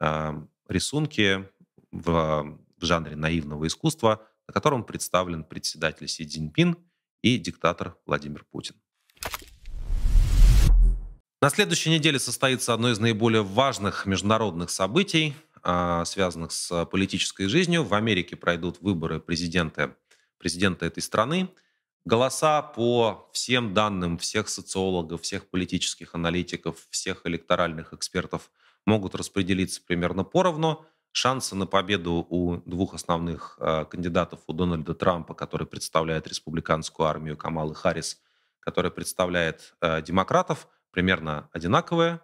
э, рисунке в, в жанре наивного искусства, на котором представлен председатель Си Цзиньпин и диктатор Владимир Путин. На следующей неделе состоится одно из наиболее важных международных событий, а, связанных с политической жизнью. В Америке пройдут выборы президента, президента этой страны голоса по всем данным всех социологов, всех политических аналитиков, всех электоральных экспертов могут распределиться примерно поровну. Шансы на победу у двух основных э, кандидатов, у Дональда Трампа, который представляет республиканскую армию, Камалы Харрис, который представляет э, демократов, примерно одинаковые.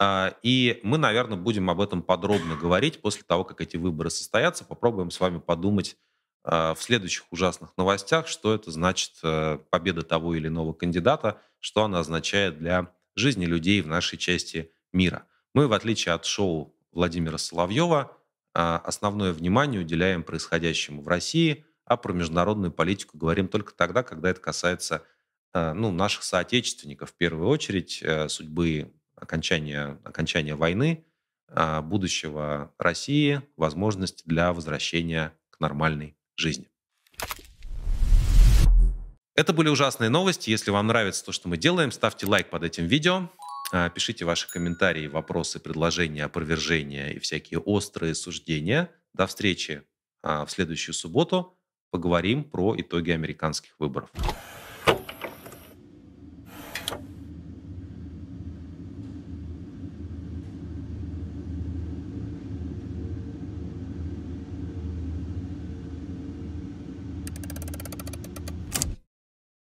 Э, и мы, наверное, будем об этом подробно говорить после того, как эти выборы состоятся. Попробуем с вами подумать Э, в следующих ужасных новостях, что это значит э, победа того или иного кандидата, что она означает для жизни людей в нашей части мира. Мы, в отличие от шоу Владимира Соловьева, э, основное внимание уделяем происходящему в России, а про международную политику говорим только тогда, когда это касается ну, наших соотечественников, в первую очередь, судьбы окончания, окончания войны, будущего России, возможности для возвращения к нормальной жизни. Это были ужасные новости. Если вам нравится то, что мы делаем, ставьте лайк под этим видео. А, пишите ваши комментарии, вопросы, предложения, опровержения и всякие острые суждения. До встречи а, в следующую субботу. Поговорим про итоги американских выборов.